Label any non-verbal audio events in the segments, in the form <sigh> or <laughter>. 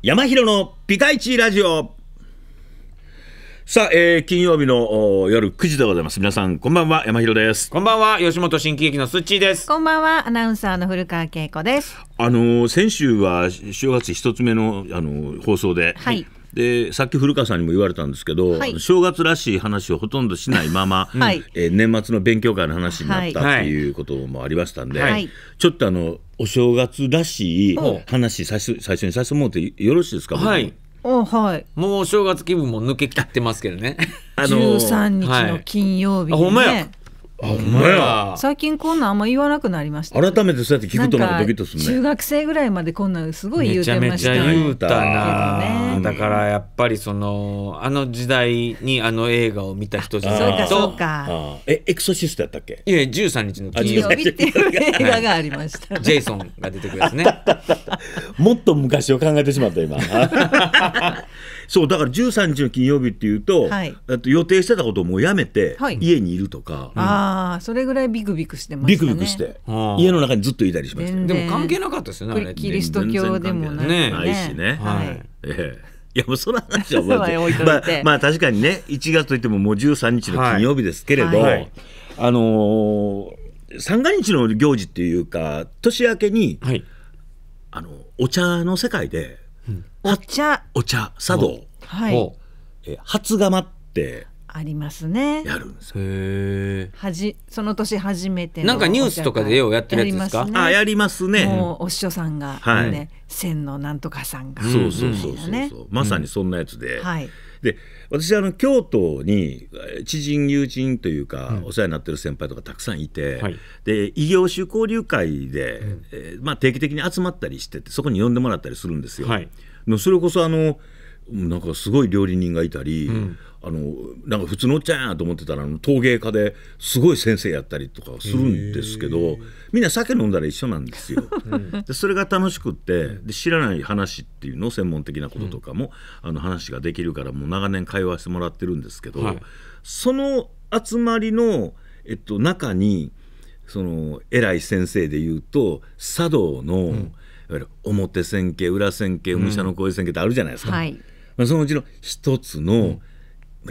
山広のピカイチラジオさあ、えー、金曜日の夜9時でございます皆さんこんばんは山広ですこんばんは吉本新喜劇のすっちーですこんばんはアナウンサーの古川恵子ですあのー、先週は正月一つ目のあのー、放送で、はい、でさっき古川さんにも言われたんですけど、はい、正月らしい話をほとんどしないまま、<laughs> はい、えー、年末の勉強会の話になったっていうこともありましたんで、はい、ちょっとあのお正月らしい話最初最初にさせてもらってよろしいですか、はいおはいもうお正月気分も抜けきってますけどねあの13日の金曜日にね、はい、ほんまやあ、まや。最近こんなんあんま言わなくなりました。改めてそうやって聞くとなんかドキッとするね。中学生ぐらいまでこんなんすごい言うてました。めちゃめちゃ言うたな、ね。だからやっぱりそのあの時代にあの映画を見た人じゃないと。そうかそうか。えエクソシストやったっけ？いや十三日の金曜日っていう映画がありました、はい。ジェイソンが出てくるやつね。<laughs> もっと昔を考えてしまった今。<laughs> そうだから13日の金曜日っていうと,、はい、と予定してたことをもうやめて、はい、家にいるとか、うん、ああそれぐらいビクビクしてまし、ね、ビクビクして家の中にずっといたりしましたでも関係なかったですよねキリスト教でもねないしね、はい、ええいやもうその話は覚えて <laughs> まあ、まあ確かにね1月といってももう13日の金曜日ですけれど、はいはい、あのー、三が日の行事っていうか年明けに、はい、あのお茶の世界でお茶お茶茶道、はい、え初釜ってありますねやるんですへはじその年初めてなんかニュースとかでようやってるやつですかあやりますねもうお師匠さんが、ね千のなんとかさんが、そうそうそうそうまさにそんなやつで、はいで私あの京都に知人友人というか、お世話になってる先輩とかたくさんいて、はい、で異業種交流会で、うえまあ、定期的に集まったりしててそこに呼んでもらったりするんですよ。はいそれこそあのなんかすごい料理人がいたり、うん、あのなんか普通のおっちゃんやと思ってたら陶芸家ですごい先生やったりとかするんですけどみんな酒飲んだら一緒なんですよ。<laughs> でそれが楽しくってで知らない話っていうの専門的なこととかも、うん、あの話ができるからもう長年会話してもらってるんですけど、はい、その集まりの、えっと、中にその偉い先生でいうと茶道の、うんわゆる表線形裏線形武者の声線形ってあるじゃないですか、うんはい、まあ、そのうちの一つの、うん、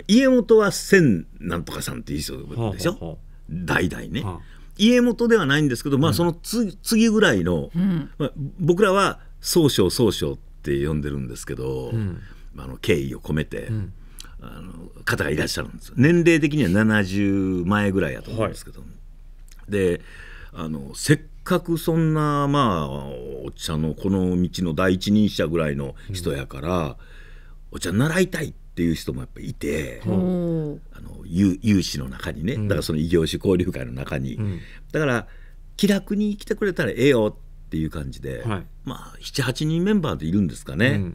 家元は千なんとかさんっていう人でしょ、はあはあ、代々ね、はあ、家元ではないんですけど、まあ、そのうん、次ぐらいの、まあ、僕らは宗匠宗匠って呼んでるんですけど、まあ、の敬意を込めて。あの方がいらっしゃるんです年齢的には70前ぐらいやと思うんですけど、はい、であのせくそんなまあお茶のこの道の第一人者ぐらいの人やから、うん、お茶習いたいっていう人もやっぱいて、うん、あの有有志の中にねだからその異業種交流会の中に、だから気楽に来てくれたらええよっていう感じで、はい、まあ78人メンバーでいるんですかね。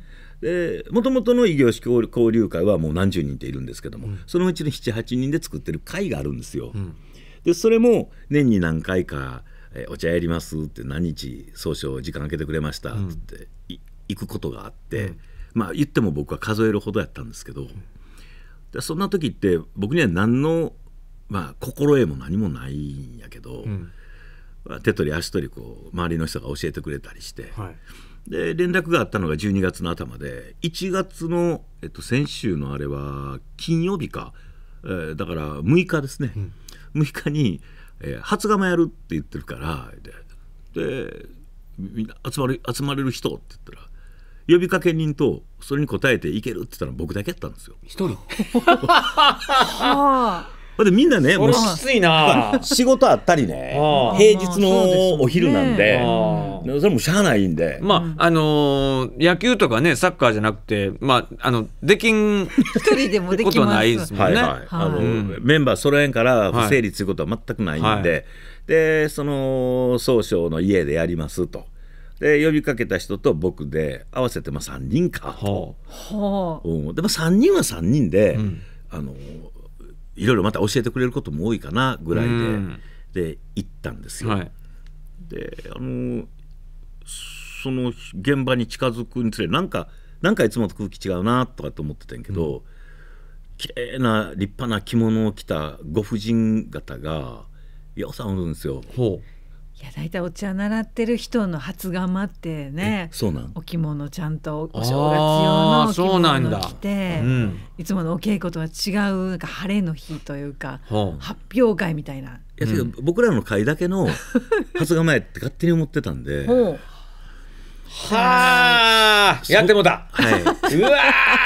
もともとの異業種交流会はもう何十人っているんですけども、うん、そのうちの78人で作ってる会があるんですよ。うん、でそれも年に何回かえー、お茶やります」って何日総々時間空けてくれましたって言って、行くことがあって、うん、まあ言っても僕は数えるほどやったんですけど、うん、そんな時って僕には何の、まあ、心得も何もないんやけど、うん、手取り足取りこう周りの人が教えてくれたりして。はいで連絡があったのが12月の頭で1月の、えっと、先週のあれは金曜日か、えー、だから6日ですね、うん、6日にえー、初釜やるって言ってるからでみんな集まる集まれる人って言ったら呼びかけ人とそれに応えていけるって言ったの僕だけやったんですよ。一人 <laughs> ほんでみんなねもうついな仕事あったりね平日のお昼なんでそれもしゃあないんでまああの野球とかねサッカーじゃなくてまああのできん一人でもできことはないですもんねメンバー揃えんから不成立することは全くないんででその総称の家でやりますと。で呼びかけた人と僕で合わせてまあ3人かと、はあうん、でも3人は3人で、うん、あのいろいろまた教えてくれることも多いかなぐらいで、うん、で行ったんですよ。はい、であのその現場に近づくにつれなんかなんかいつもと空気違うなとかと思ってたんやけど、うん、綺麗な立派な着物を着たご婦人方がようさんおるんですよ。ほういや大体お茶習ってる人の初釜ってねそうなんお着物ちゃんとお正月用のお着物着て、うん、いつものお稽古とは違うなんか晴れの日というか、発表会みたいな。いや、うん、僕らの会だけの初釜やって勝手に思ってたんではあやってもたはい <laughs> うわ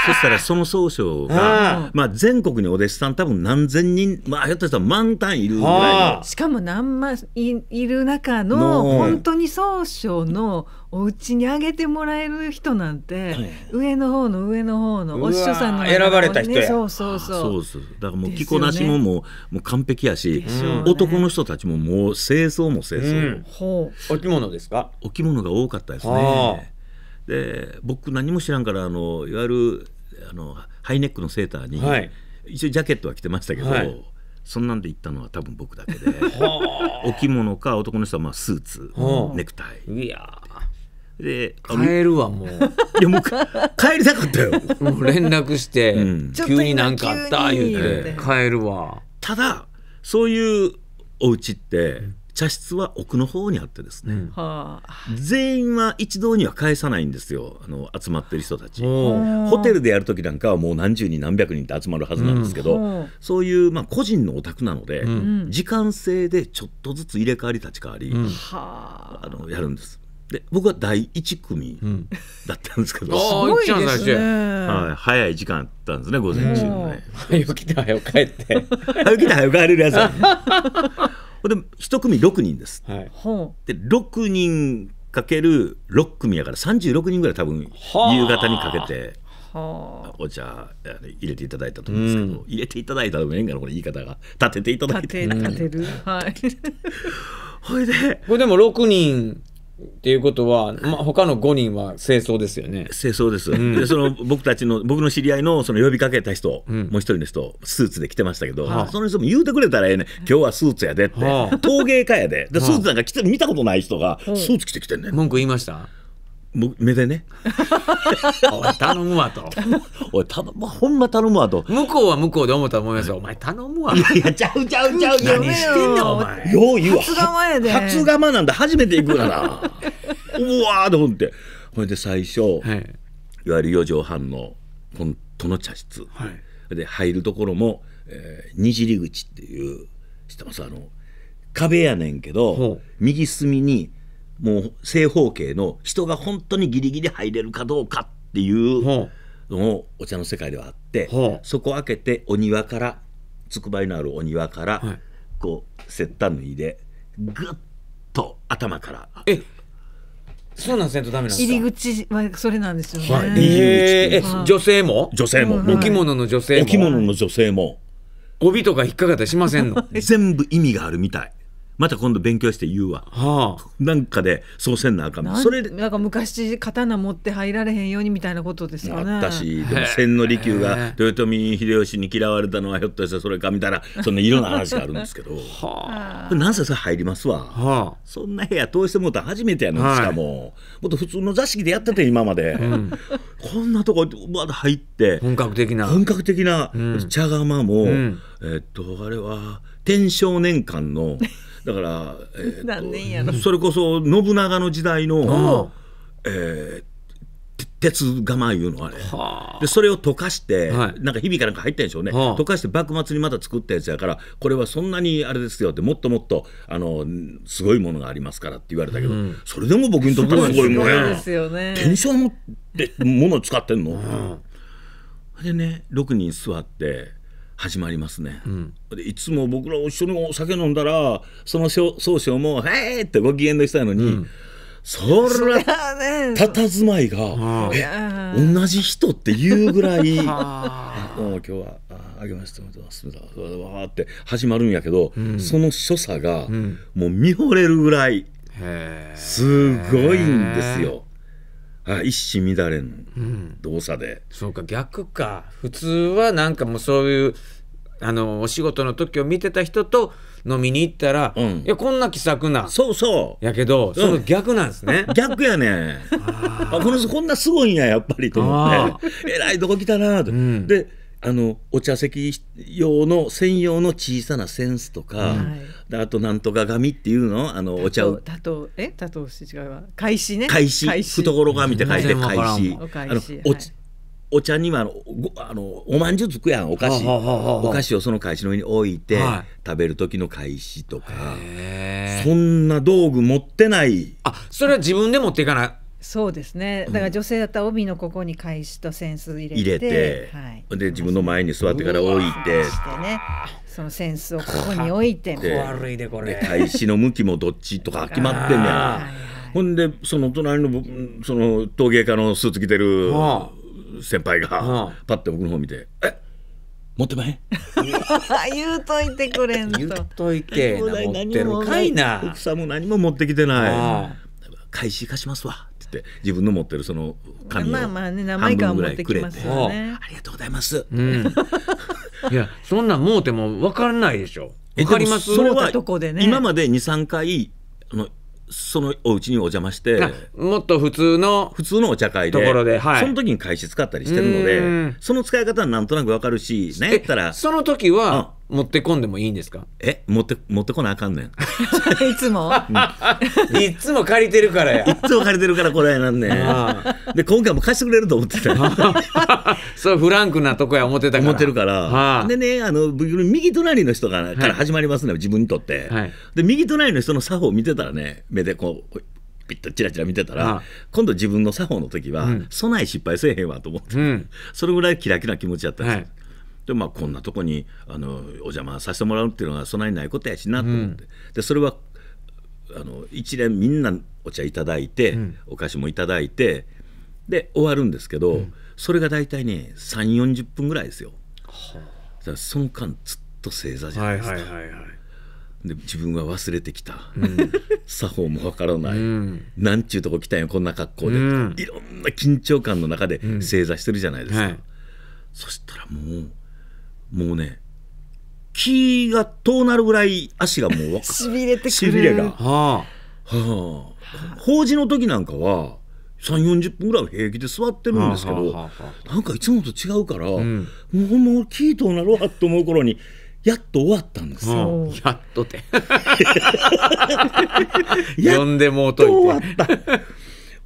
そしたらその総称がまあ、全国にお弟子さん多分何千人まあひょっとしたら万単いるぐらいのしかも何万いいる中の本当に総称のお家にあげてもらえる人なんて、はい、上の方の上の方のお師匠さんの、ね、選ばれた人やそうそうそうそうだからもう着こなしももうね、もう完璧やし、ね、男の人たちももう清掃も清掃うん、お着物ですかお着物が多かったですねで僕何も知らんからあのいわゆるあのハイネックのセーターに、はい、一応ジャケットは着てましたけど、はいそんなんで行ったのは多分僕だけでお着物か男の人はまあスーツネクタイいやで帰るわもう <laughs> いやもう帰りたかったよもう連絡して、うん、急になんかあった言うて帰るわただそういうお家って、茶室は奥の方にあってですね、うん全員は一堂には返さないんですよあの集まってる人たちホテルでやる時なんかはもう何十人何百人って集まるはずなんですけど、そういう、まあ、個人のお宅なので、時間制でちょっとずつ入れ替わり立ち替わり、あのやるんですで僕は第1組だったんですけど、うん、すごいですね、はい、早い時間だったんですね午前中のね早起きて早帰って早起きて早帰れるやつだ、ね、<laughs> で1組6人です、はい、で6人かける6組やから36人ぐらい多分夕方にかけてお茶入れていただいたと思うんですけど、うん、入れていただいたのもええんかなこれ言い方が立てていただいて立てるはい <laughs> ほいでこれでも6人っていうことは、まあ、他の5人は清掃ですよね。清掃です。うん、でその僕たちの、僕の知り合いのその呼びかけた人、うん、もう一人の人、スーツで来てましたけど、はあ、その人も言うてくれたらええね今日はスーツやでって、はあ、陶芸家やでで、スーツなんか着て見たことない人が、スーツ着てきてんねん、文句言いました目でね <laughs> おい頼むわとおいた、ま、ほんま頼むわと向こうは向こうで思ったと思いますよお前頼むわいやいちゃうちゃうちゃう何してんねお前よう言うわ初釜やで初釜なんだ初めて行くからうわーと思ってほいで最初、はい、いわゆる4畳半の本当の茶室、はい、で入るところも、えー、にじり口っていう知ってますあの壁やねんけど右隅にもう正方形の人が本当にギリギリ入れるかどうかっていうのをお茶の世界ではあって、はあ、そこを開けてお庭からつくばいのあるお庭から、こうせった脱いでぐっと頭からえそうなんせんとダメなん入り口はそれなんですよね、はい、えー、女性も女性も、うん、お着物の女性もお着物の女性も帯とか引っかかったりしませんの <laughs> 全部意味があるみたいまた今度勉強して言うわ、はあ、なんかでそうせんなあかんそれなんか昔刀持って入られへんようにみたいなことですかねあったしでも千利休が豊臣秀吉に嫌われたのはひょっとしたらそれかみたいなそんないろんな話があるんですけど、はあ、なんせさ入りますわ、はあ、そんな部屋通してもうた初めてやの、しかももっと普通の座敷でやってて今まで、うん、こんなとこまだ入って本格的な本格的な、茶釜も、うん、えっとあれは天正年間のだから、えー、それこそ信長の時代の、えー、鉄釜いうのあれ、はあ、でそれを溶かして、はい、なんか日々かなんか入ったんでしょうね、溶かして幕末にまた作ったやつやからこれはそんなにあれですよってもっともっとあのすごいものがありますからって言われたけど、うん、それでも僕にとってはすごいもんやですよね天正のものを使ってんの、でね6人座って始まりますね、うん、でいつも僕ら一緒にお酒飲んだらその総称も「へえ!」ってご機嫌でしたのに、うん、そらたたずまいが「え同じ人」っていうぐらい「<laughs> 今日はあげましてとす」わーって始まるんやけど、うん、その所作がもう見惚れるぐらいすごいんですよ。あ一糸乱れの動作で、うん、そうか逆か普通はなんかもうそういうあのお仕事の時を見てた人と飲みに行ったら、うん、いやこんな気さくなそうそうやけど、うん、その逆なんですね <laughs> 逆やねあこの人こんなすごいんややっぱりと思ってえらいとこ来たなと、うん、であのお茶席用の専用の小さな扇子とか、はい、あとなんとか紙っていうのあのお茶をたとえたとう違うわ開始ね開始懐紙って書いて開始あのおお茶にはあのあのお饅頭つくやんお菓子お菓子をその開始の上に置いて、食べる時の開始とかそんな道具持ってないあそれは自分で持っていかないそうですねだから女性だったら帯のここに返しとセンス入れて入れて、はい、で自分の前に座ってから置いて。してねそのセンスをここに置いて悪いでこれ大使の向きもどっちとか決まってんねほんでその隣のその陶芸家のスーツ着てる先輩がパッて僕の方見て「えっ持ってまへん <laughs> 言うといてくれんと言うといて持ってるかいな奥さんも何も持ってきてない返し貸しますわ」って言って自分の持ってるその紙を半分ぐらいくれて「ありがとうございます」うん、いやそんなんもうても分からないでしょ分かりますそれは今まで23回あのそのお家にお邪魔してもっと普通の普通のお茶会でところで、はい、その時に会社使ったりしてるのでその使い方はなんとなくわかるしね、ったらその時は持ってこんでもいいんですかえ持って持ってこなあかんねん <laughs> いつもいつも借りてるからやいつも借りてるからこれなんねんで今回も貸してくれると思ってた <laughs> そうフランクなとこや思ってたから思ってるからでねあの右隣の人がから始まりますね、自分にとって、はい、で右隣の人の作法を見てたらね目でこうピッとチラチラ見てたら今度自分の作法の時は、うん、備え失敗せえへんわと思って、うん、それぐらいキラキラ気持ちやったんですよ、はいでまあこんなとこにあのお邪魔させてもらうっていうのはそないないことやしなと思って、うん、でそれはあの一連みんなお茶いただいて、うん、お菓子もいただいてで終わるんですけど、うん、それが大体ね3 4 0分ぐらいですよ。はあ、その間ずっと正座じゃないですか。はいはいはいはい、で自分は忘れてきた、うん、<laughs> 作法もわからない、うん、なんちゅうとこ来たんやこんな格好で、いろんな緊張感の中で正座してるじゃないですか、はい、そしたらもうもうね気が遠なるぐらい足がもうしび <laughs> れてくるしびれが、はあはあ、法事の時なんかは3 4 0分ぐらい平気で座ってるんですけど、はあはあ、なんかいつもと違うから、うん、もうもう気遠なるわと思う頃に。やっと終わったんですよ。やっとて。<laughs> 呼んでもうといて。終わった。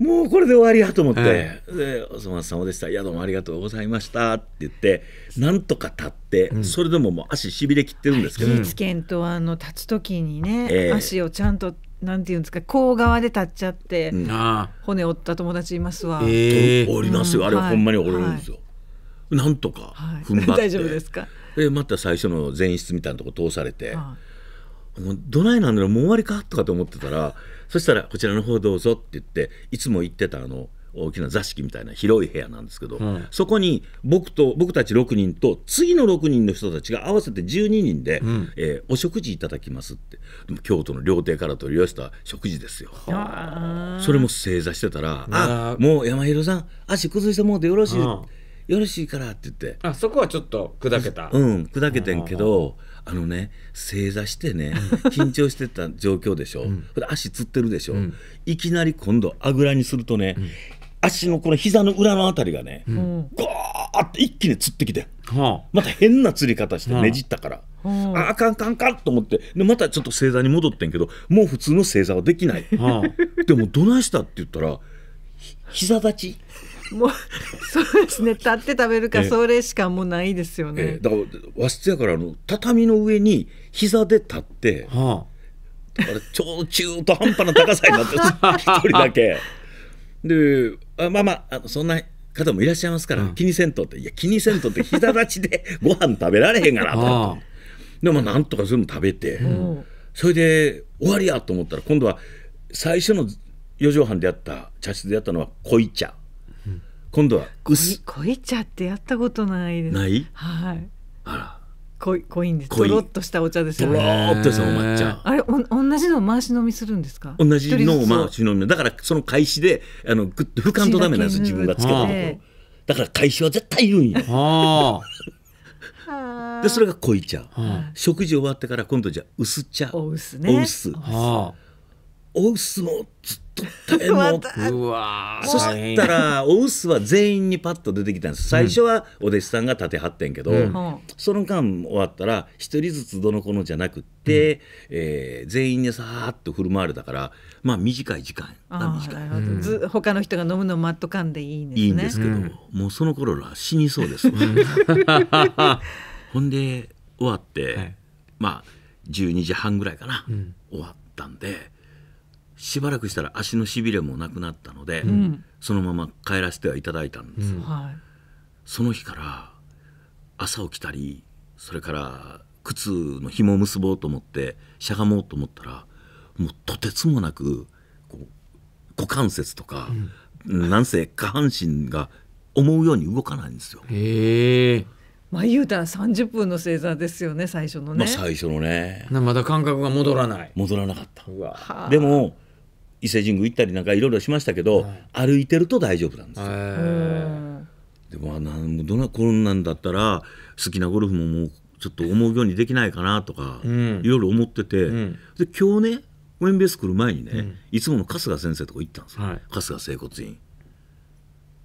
もうこれで終わりやと思って、ええ、でお粗末おでした、いや、どうもありがとうございましたって言って、なんとか立って、うん、それでももう足しびれきってるんですけど、立憲とあの立つ時にね、えー、足をちゃんと、なんていうんですか、甲側で立っちゃって、うん、骨折った友達いますわ。えー、折りますよ、あれはほんまに折れるんですよ。はい、なんとか踏ん張って、はい、大丈夫ですかでまた最初の前室みたいなとこ通されて、はい、もうどないなんだろう、もう終わりかとかと思ってたら。そしたらこちらの方どうぞって言っていつも行ってたあの大きな座敷みたいな広い部屋なんですけど、うん、そこに僕と僕たち6人と次の6人の人たちが合わせて12人で、うん、えー、お食事いただきますって京都の料亭から取り寄せた食事ですよそれも正座してたら「あもう山広さん足崩してもうてよろしいよろしいから」って言ってあそこはちょっと砕けたうん砕けてんけど。あのね正座してね緊張してた状況でしょ、うん、それ足つってるでしょ、うん、いきなり今度あぐらにするとね、うん、足のこの膝の裏のあたりがね、うん、ゴーって一気につってきて、また変なつり方してねじったから。ああ、あかんかんかんと思ってでまたちょっと正座に戻ってんけどもう普通の正座はできない、でもどないしたって言ったら膝立ちもうそうですね立って食べるかそれしかもうないですよね、えーだから和室やからあの畳の上に膝で立って、はあ、あれ超中途半端な高さになって <laughs> 一人だけであまあまあそんな方もいらっしゃいますから、うん、気にせんとっていや気にせんとって膝立ちで <laughs> ご飯食べられへんかなとでもなんとかそうの食べて、うん、それで終わりやと思ったら今度は最初の4畳半でやった茶室でやったのは濃い茶今度は薄こい茶ってやったことないですないはいあら濃い濃いんですとろっとしたお茶ですよねとろっとしたお抹茶あれお同じの回し飲みするんですか同じのを回し飲みだからその開始であのグッと拭かんとダメなんです自分がつけたとこだから開始は絶対言うんよでそれが濃い茶、食事終わってから今度じゃあ薄茶お薄ねお薄お薄もずっとえの <laughs> うわそしたらお薄は全員にパッと出てきたんです最初はお弟子さんが立てはってんけど、うん、その間終わったら1人ずつどの子のじゃなくって、うん、えー、全員にさーっと振る舞われたからまあ短い時間短い、ず他の人が飲むのを待っとかんでいいんです、ね、いいんですけど、うん、もうその頃ら死にそうです <laughs> ほんで終わって、はい、まあ12時半ぐらいかな、終わったんで。しばらくしたら足のしびれもなくなったので、うん、そのまま帰らせてはいただいたんです、うん、その日から朝起きたりそれから靴の紐を結ぼうと思ってしゃがもうと思ったらもうとてつもなく股関節とか、うん、なんせ下半身が思うように動かないんですよ。へえ。まあ言うたら30分の星座ですよね最初のね、まあ、最初のねまだ感覚が戻らない戻らなかったでも伊勢神宮行ったりなんかいろいろしましたけど、はい、歩いてると大丈夫なんですよ。でもなんどんなこんなんだったら好きなゴルフももうちょっと思うようにできないかなとか、いろいろ思ってて、うん、で今日ねウェンベース来る前にね、うん、いつもの春日先生とこ行ったんですよ、はい、春日整骨院。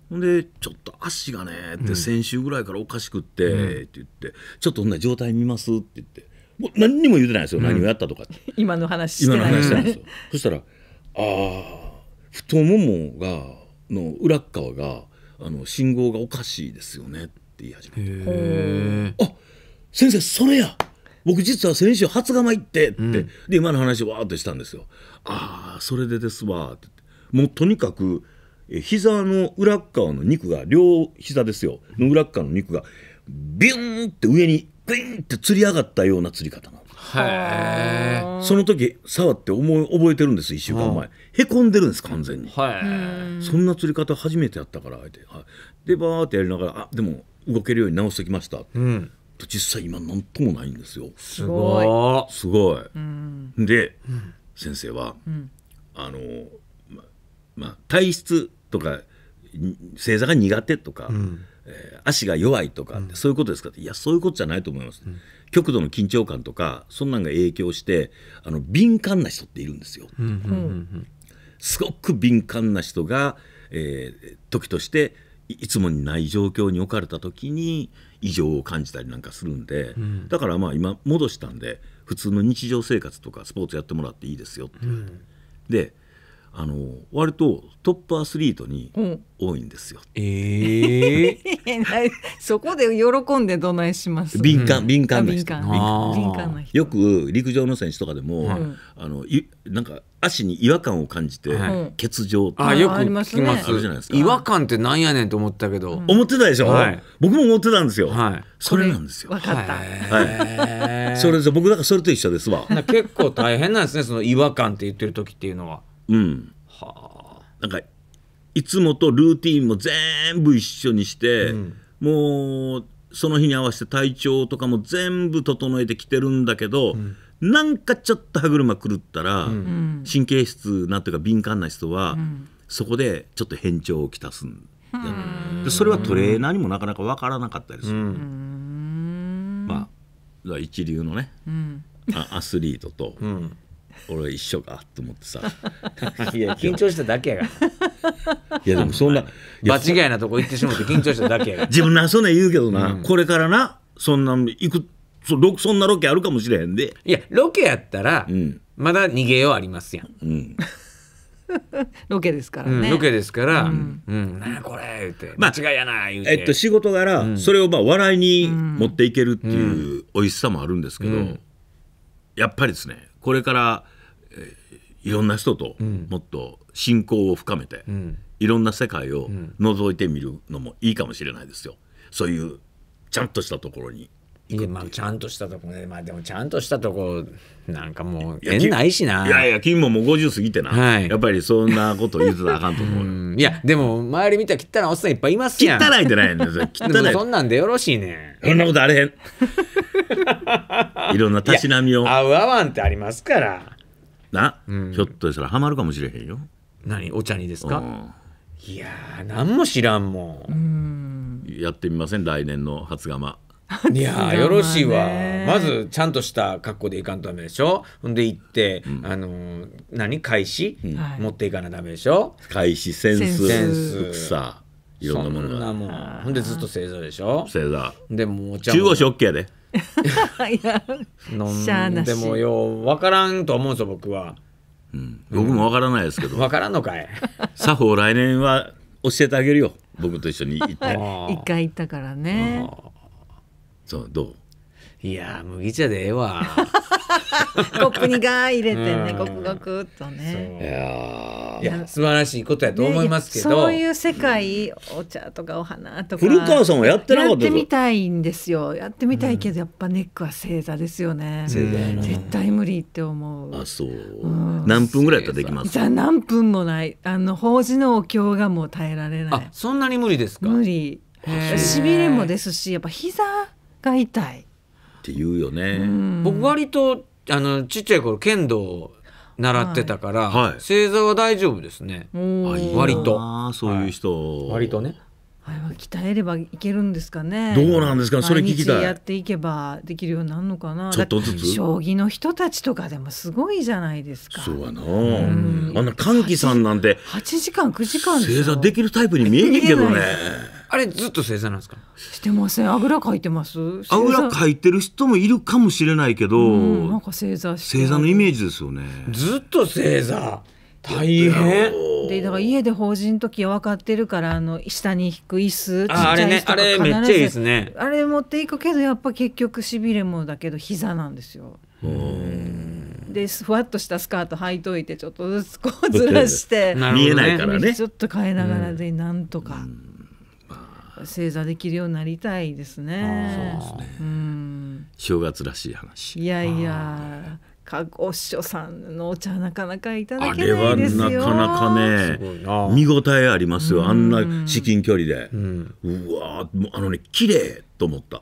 ほんでちょっと足がねって先週ぐらいからおかしくって、って言ってちょっとそんな状態見ますって言ってもう何にも言うてないですよ、何をやったとかって <laughs> 今の話してない、今の話なですよそしたらあ太ももがの裏側があの信号がおかしいですよねって言い始めてあ先生それや僕実は先週初釜行ってって、うん、で今の話をわーっとしたんですよああそれでですわってもうとにかく膝の裏側の肉が両膝ですよの裏側の肉がビューンって上にビューンってつり上がったようなつり方なはい、その時触って思い覚えてるんです1週間前、へこんでるんです完全に、はい、そんな釣り方初めてやったからえて、はい、でバーってやりながらあでも動けるように直してきました、うん、実際今何ともないんですよすごいすごい、うん、で、うん、先生は、あのままあ体質とか正座が苦手とか、えー、足が弱いとか、そういうことですかっていやそういうことじゃないと思います、極度の緊張感とかそんなんが影響してあの敏感な人っているんですよ。うんうんうんすごく敏感な人が、えー、時としていつもにない状況に置かれた時に異常を感じたりなんかするんで、うん、だからまあ今戻したんで普通の日常生活とかスポーツやってもらっていいですよってて、うん、であの割とトップアスリートに多いんですよ。うん、ええー、<laughs> そこで喜んでどないします。敏感、敏感な人。敏感な人。よく陸上の選手とかでも、うん、あのいなんか足に違和感を感じて、はい、欠場あよく聞きます、ね、あじゃないですか。違和感ってなんやねんと思ったけど。うん、思ってたでしょ、はい、僕も思ってたんですよ。はい、それなんですよ。わかった。はい。それで僕だからそれと一緒ですわ。<laughs> 結構大変なんですね。その違和感って言ってる時っていうのは。うんはあなんかいつもとルーティンも全部一緒にして、うん、もうその日に合わせて体調とかも全部整えてきてるんだけど、うん、なんかちょっと歯車狂ったら、うん、神経質なんていうか敏感な人は、うん、そこでちょっと変調をきたすんでそれはトレーナーにもなかなか分からなかったりする、まあ一流のね、アスリートと、俺一緒かと思ってさ <laughs> いや緊張しただけやがいやでもそんな間違いなとこ行ってしまって緊張しただけや <laughs> 自分なそんな言うけどな、うん、これからなそんな行くそそんなロケあるかもしれへんでいやロケやったら、うん、まだ逃げようありますやん、うん <laughs> ロケですからね、うん、ロケですから「うん、うん、なこれ」って、まあ「間違いやな」言うて、えっと、仕事柄、それをまあ笑いに持っていけるっていう美味しさもあるんですけど、やっぱりですねこれから、えいろんな人ともっと親交を深めて、うん、いろんな世界を覗いてみるのもいいかもしれないですよ。そういうちゃんとしたところにいやまあちゃんとしたとこねまあでもちゃんとしたとこなんかもう縁ないしないやいや金ももう50過ぎてな、はい、やっぱりそんなこと言うてたらあかんと思う <laughs> いやでも周り見たら汚いおっさんいっぱいいますやん汚いってないねん汚いそんなんでよろしいねんそんなことあれへん <laughs> いろんなたしなみを合う合わんってありますからな、うん、ひょっとしたらハマるかもしれへんよ何お茶にですか、いやー何も知らんもんやってみません来年の初釜いやよろしいわまずちゃんとした格好でいかんとダメでしょほんで行って、うん、あの何返し、うん、持っていかなダメでしょ返しセンスセンスさいろんなものがもんほんでずっと正座でしょ正座でも中腰 OK やでいや飲んでもよう分からんと思うんですよ僕は、うん、僕も分からないですけど、分からんのかい作法来年は教えてあげるよ僕と一緒に行って <laughs> 一回行ったからね、うんそうどういや麦茶でええわ <laughs> コップにガー入れてね、うん、ゴクゴクっとねいや素晴らしいことやと思いますけど、ね、そういう世界お茶とかお花とか古川さんはやってなかったやってみたいんですよやってみたいけど、やっぱネックは星座ですよね、うん、絶対無理って思うあそう、うん、何分ぐらいやったらできますじゃ何分もないあの法事のお経がもう耐えられないそんなに無理ですか無理しびれもですしやっぱ膝が痛いっていうよね、僕割とあのちっちゃい頃剣道習ってたから、はいはい、正座は大丈夫ですねはい、割とそういう人、はい、割とねあれは鍛えればいけるんですかねどうなんですかそれ聞きたいやっていけばできるようになるのかなちょっとずつ将棋の人たちとかでもすごいじゃないですかそうやな、うん、あんな歓喜さんなんて八時間九時間正座できるタイプに見えへんけどねあれずっと正座なんですかしてませんあぐらかいてますあぐらかいてる人もいるかもしれないけど、うん、なんか正座正座のイメージですよねずっと正座大変でだから家で法事の時は分かってるからあの下に引く椅子ちっちゃい椅子あれ、ね,、めっちゃいいですねあれ持っていくけどやっぱ結局しびれもだけど膝なんですよでふわっとしたスカート履いといてちょっとずつこうずらして見えないからねちょっと変えながらでなんとか。うん正座できるようになりたいですね。そうですね。うん、正月らしい話。いやいや。かごっしょさんのお茶なかなかいただけないですよあれはなかなかね見応えありますよ、あんな至近距離で、うん、うわあのね綺麗と思った、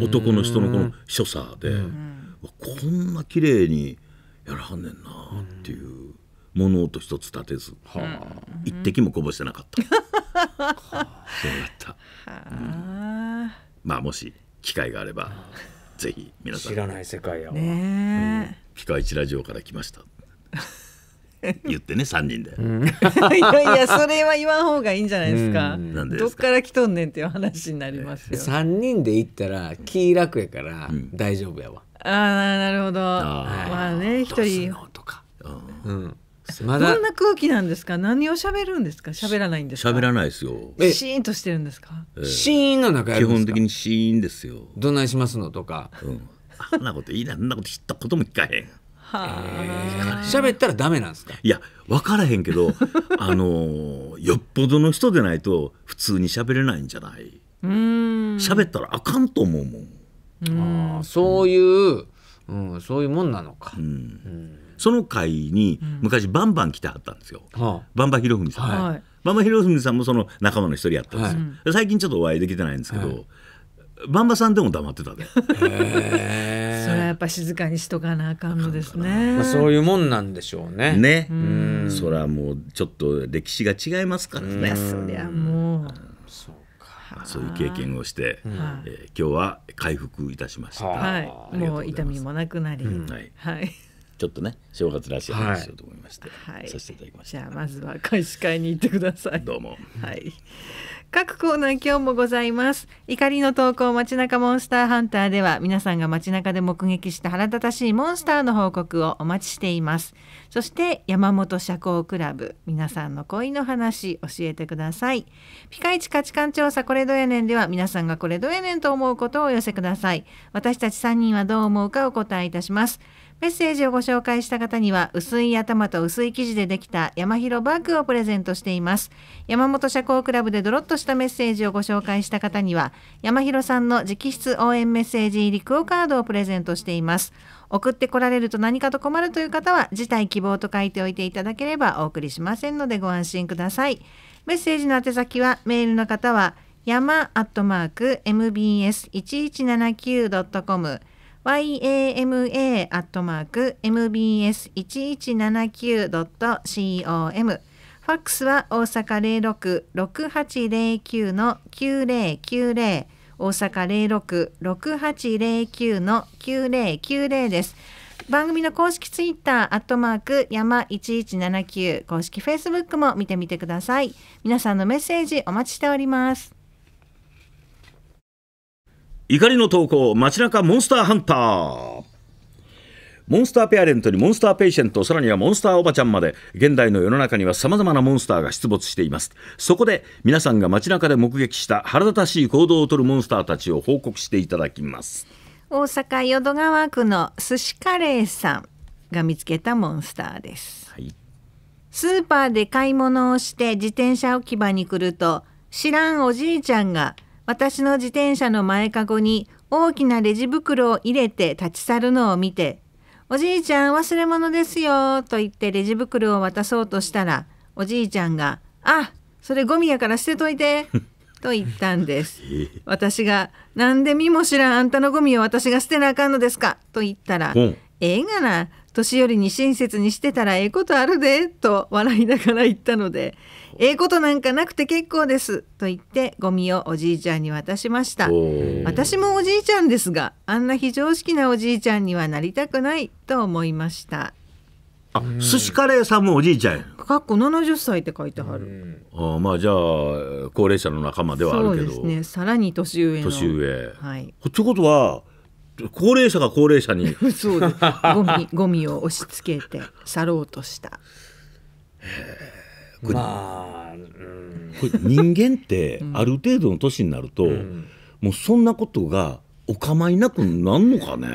男の人のこの所作で、うん、こんな綺麗にやらはんねんなっていう物音一つ立てず、はあ、一滴もこぼしてなかった。った、まあもし機会があればぜひ皆さん知らない世界やわ、ねえ。ピカイチラジオから来ました <laughs> 言ってね3人で、いやいやそれは言わん方がいいんじゃないですか、どっから来とんねんっていう話になりますよ、3人で行ったら気楽やから大丈夫やわ、ああなるほどまあね1人とかうんまどんな空気なんですか何を喋るんですか喋らないんですか喋らないですよシーンとしてるんですか、えー、シーンの中基本的にシーンですよどないしますのとか、うん、あんなこといいなあんなこと知ったことも聞かへん喋ったらダメなんですかいや分からへんけど <laughs> あのよっぽどの人でないと普通に喋れないんじゃない喋ったらあかんと思うもんうんあそういう、うん、そういうもんなのか、うん、うんその会に昔バンバン来てはったんですよ、うん、バンバン博文さん、はい、バンバン博文さんもその仲間の一人やったんですよ、はい、最近ちょっとお会いできてないんですけど、はい、バンバさんでも黙ってたでそれはやっぱ静かにしとかなあかんのですね、まあ、そういうもんなんでしょうねねそれはもうちょっと歴史が違いますからねそりゃもうそうか。そういう経験をして、うえー、今日は回復いたしました。はい、もう痛みもなくなり、うん、はい、はいちょっとね正月らしい話をしようと思いまして、はい、させていただきました、じゃあまずは開始会に行ってくださいどうもはい各コーナー今日もございます怒りの投稿街中モンスターハンターでは皆さんが街中で目撃した腹立たしいモンスターの報告をお待ちしていますそして山本社交クラブ皆さんの恋の話教えてくださいピカイチ価値観調査これどやねんでは皆さんがこれどやねんと思うことをお寄せください私たち3人はどう思うかお答えいたしますメッセージをご紹介した方には薄い頭と薄い生地でできた山広バッグをプレゼントしています山本社交クラブでドロッとしたメッセージをご紹介した方には山広さんの直筆応援メッセージ入りクオカードをプレゼントしています送ってこられると何かと困るという方は辞退希望と書いておいていただければお送りしませんのでご安心くださいメッセージの宛先はメールの方は山アットマーク mbs1179.com yama.mbs1179.com ファックスは大阪066809の9090大阪066809の9090です。番組の公式ツイッター、アットマーク、山1179、公式フェイスブックも見てみてください。皆さんのメッセージお待ちしております。怒りの投稿街中モンスターハンターモンスターペアレントにモンスターペイシェントさらにはモンスターおばちゃんまで現代の世の中には様々なモンスターが出没していますそこで皆さんが街中で目撃した腹立たしい行動をとるモンスターたちを報告していただきます大阪淀川区の寿司カレーさんが見つけたモンスターです、はい、スーパーで買い物をして自転車置き場に来ると知らんおじいちゃんが「私の自転車の前かごに大きなレジ袋を入れて立ち去るのを見て、おじいちゃん忘れ物ですよと言ってレジ袋を渡そうとしたら、おじいちゃんが、あそれゴミやから捨てといて。<laughs> と言ったんです。私が、なんで見も知らんあんたのゴミを私が捨てなあかんのですかと言ったら、うん、ええがな、年寄りに親切にしてたらええことあるで、と笑いながら言ったので、ええことなんかなくて結構です」と言ってゴミをおじいちゃんに渡しました「私もおじいちゃんですがあんな非常識なおじいちゃんにはなりたくない」と思いましたあ寿司カレーさんもおじいちゃんやかっこ70歳って書いてあるあまあじゃあ高齢者の仲間ではあるけどそうですねさらに年上の年上はいってことは高齢者が高齢者に <laughs> そうですゴミゴミを押し付けて去ろうとしたへえまあ、うん、人間って <laughs> ある程度の年になると、うん、もうそんなことがお構いなくなんのかね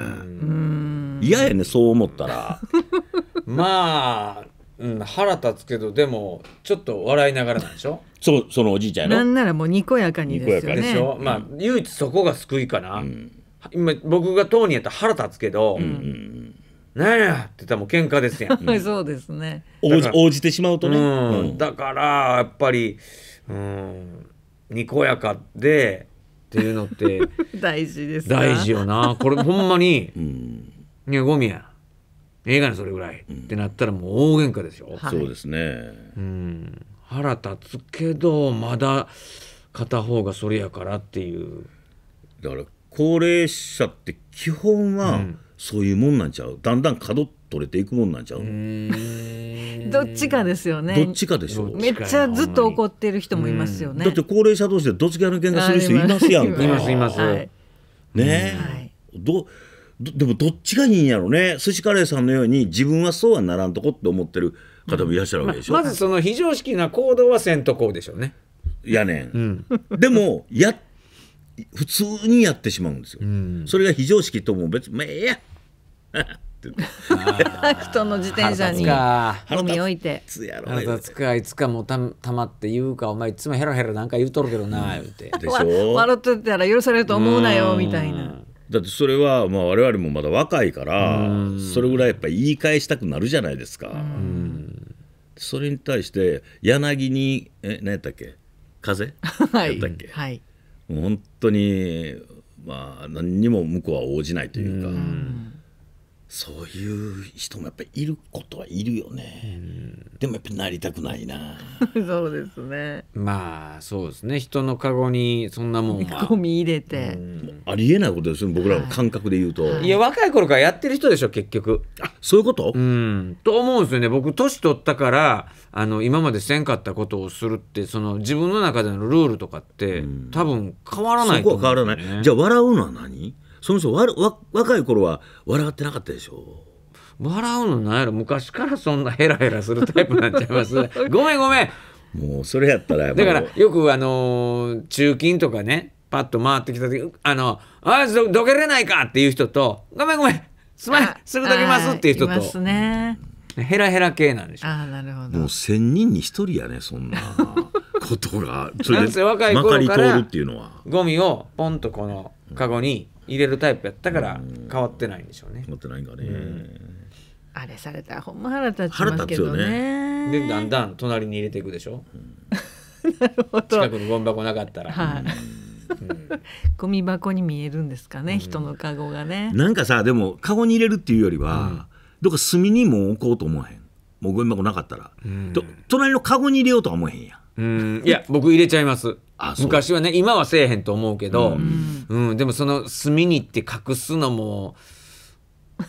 嫌やねそう思ったら <laughs> まあ、うん、腹立つけどでもちょっと笑いながらなんでしょそうそのおじいちゃんなんならもうにこやかにですよねでしょ、まあ唯一そこが救いかな、うん、今僕が当人やったら腹立つけど、うん何やって言ったらもう喧嘩ですやん、<laughs> そうですね応じ応じてしまうとね、うん、だからやっぱりうんにこやかでっていうのって <laughs> 大事です大事よなこれほんまに「<laughs> うん、いやゴミやええがそれぐらい」ってなったらもう大喧嘩でしょ、はい、そうですね、うん、腹立つけどまだ片方がそれやからっていうだから高齢者って基本は、うんそういうもんなんちゃうだんだん角取れていくもんなんちゃうどっちかですよねどっちかでしょめっちゃずっと怒ってる人もいますよねだって高齢者同士でどつきあいの喧嘩する人いますやんかいますいます、はい、ねえ、どでもどっちがいいんやろうね寿司カレーさんのように自分はそうはならんとこって思ってる方もいらっしゃるわけでしょ、ままずその非常識な行動はせんとこうでしょうねやねん、うん、でもや普通にやってしまうんですよ、うん、それが非常識とも別に「まあええや!」人の自転車にゴミ置いて腹立つかいつかもうたたまって言うかお前いつもヘラヘラなんか言うとるけどな、言うてでしょ笑ってたら許されると思うなよみたいなだってそれはまあ我々もまだ若いからそれぐらいやっぱ言い返したくなるじゃないですかそれに対して柳にえ何やったっけ風、<laughs> はい、やったっけ、はい本当にまあ何にも向こうは応じないというか。うそういう人もやっぱりいることはいるよね、でもやっぱりなりたくないな <laughs> そうですねまあそうですね人のカゴにそんなもんは込み入れて、ありえないことですよね僕らの感覚で言うと、はい、いや若い頃からやってる人でしょ結局あそういうことうんと思うんですよね僕年取ったからあの今までせんかったことをするってその自分の中でのルールとかって、多分変わらない、ね、そこは変わらないじゃあ笑うのは何その人わるわ若い頃は笑ってなかったでしょ笑うのなんやろ昔からそんなヘラヘラするタイプなっちゃいます <laughs> ごめんごめんもうそれやったらだからよくあのー、中金とかねパッと回ってきた時あの「あどどけれないか!」っていう人と「ごめんごめんすまんすぐどけます」っていう人と。ね、ヘラヘラ系なんでしょあなるほどもう千人に一人やねそんな <laughs> ことがそれで若い頃からゴミをポンとこのカゴに入れるタイプやったから変わってないんでしょうね。変わってないんかね。あれされたらほんま腹立ちますけどね。でだんだん隣に入れていくでしょ。<laughs> なるほど。近くにゴミ箱なかったら。はい。<laughs> ゴミ箱に見えるんですかね、人のカゴがね。なんかさでもカゴに入れるっていうよりは、どっか隅にも置こうと思わへん。もうゴミ箱なかったら、と隣のカゴに入れようとは思えへんや。うんいや僕入れちゃいます。昔はね今はせえへんと思うけど、うん、うん、でもその炭にって隠すのも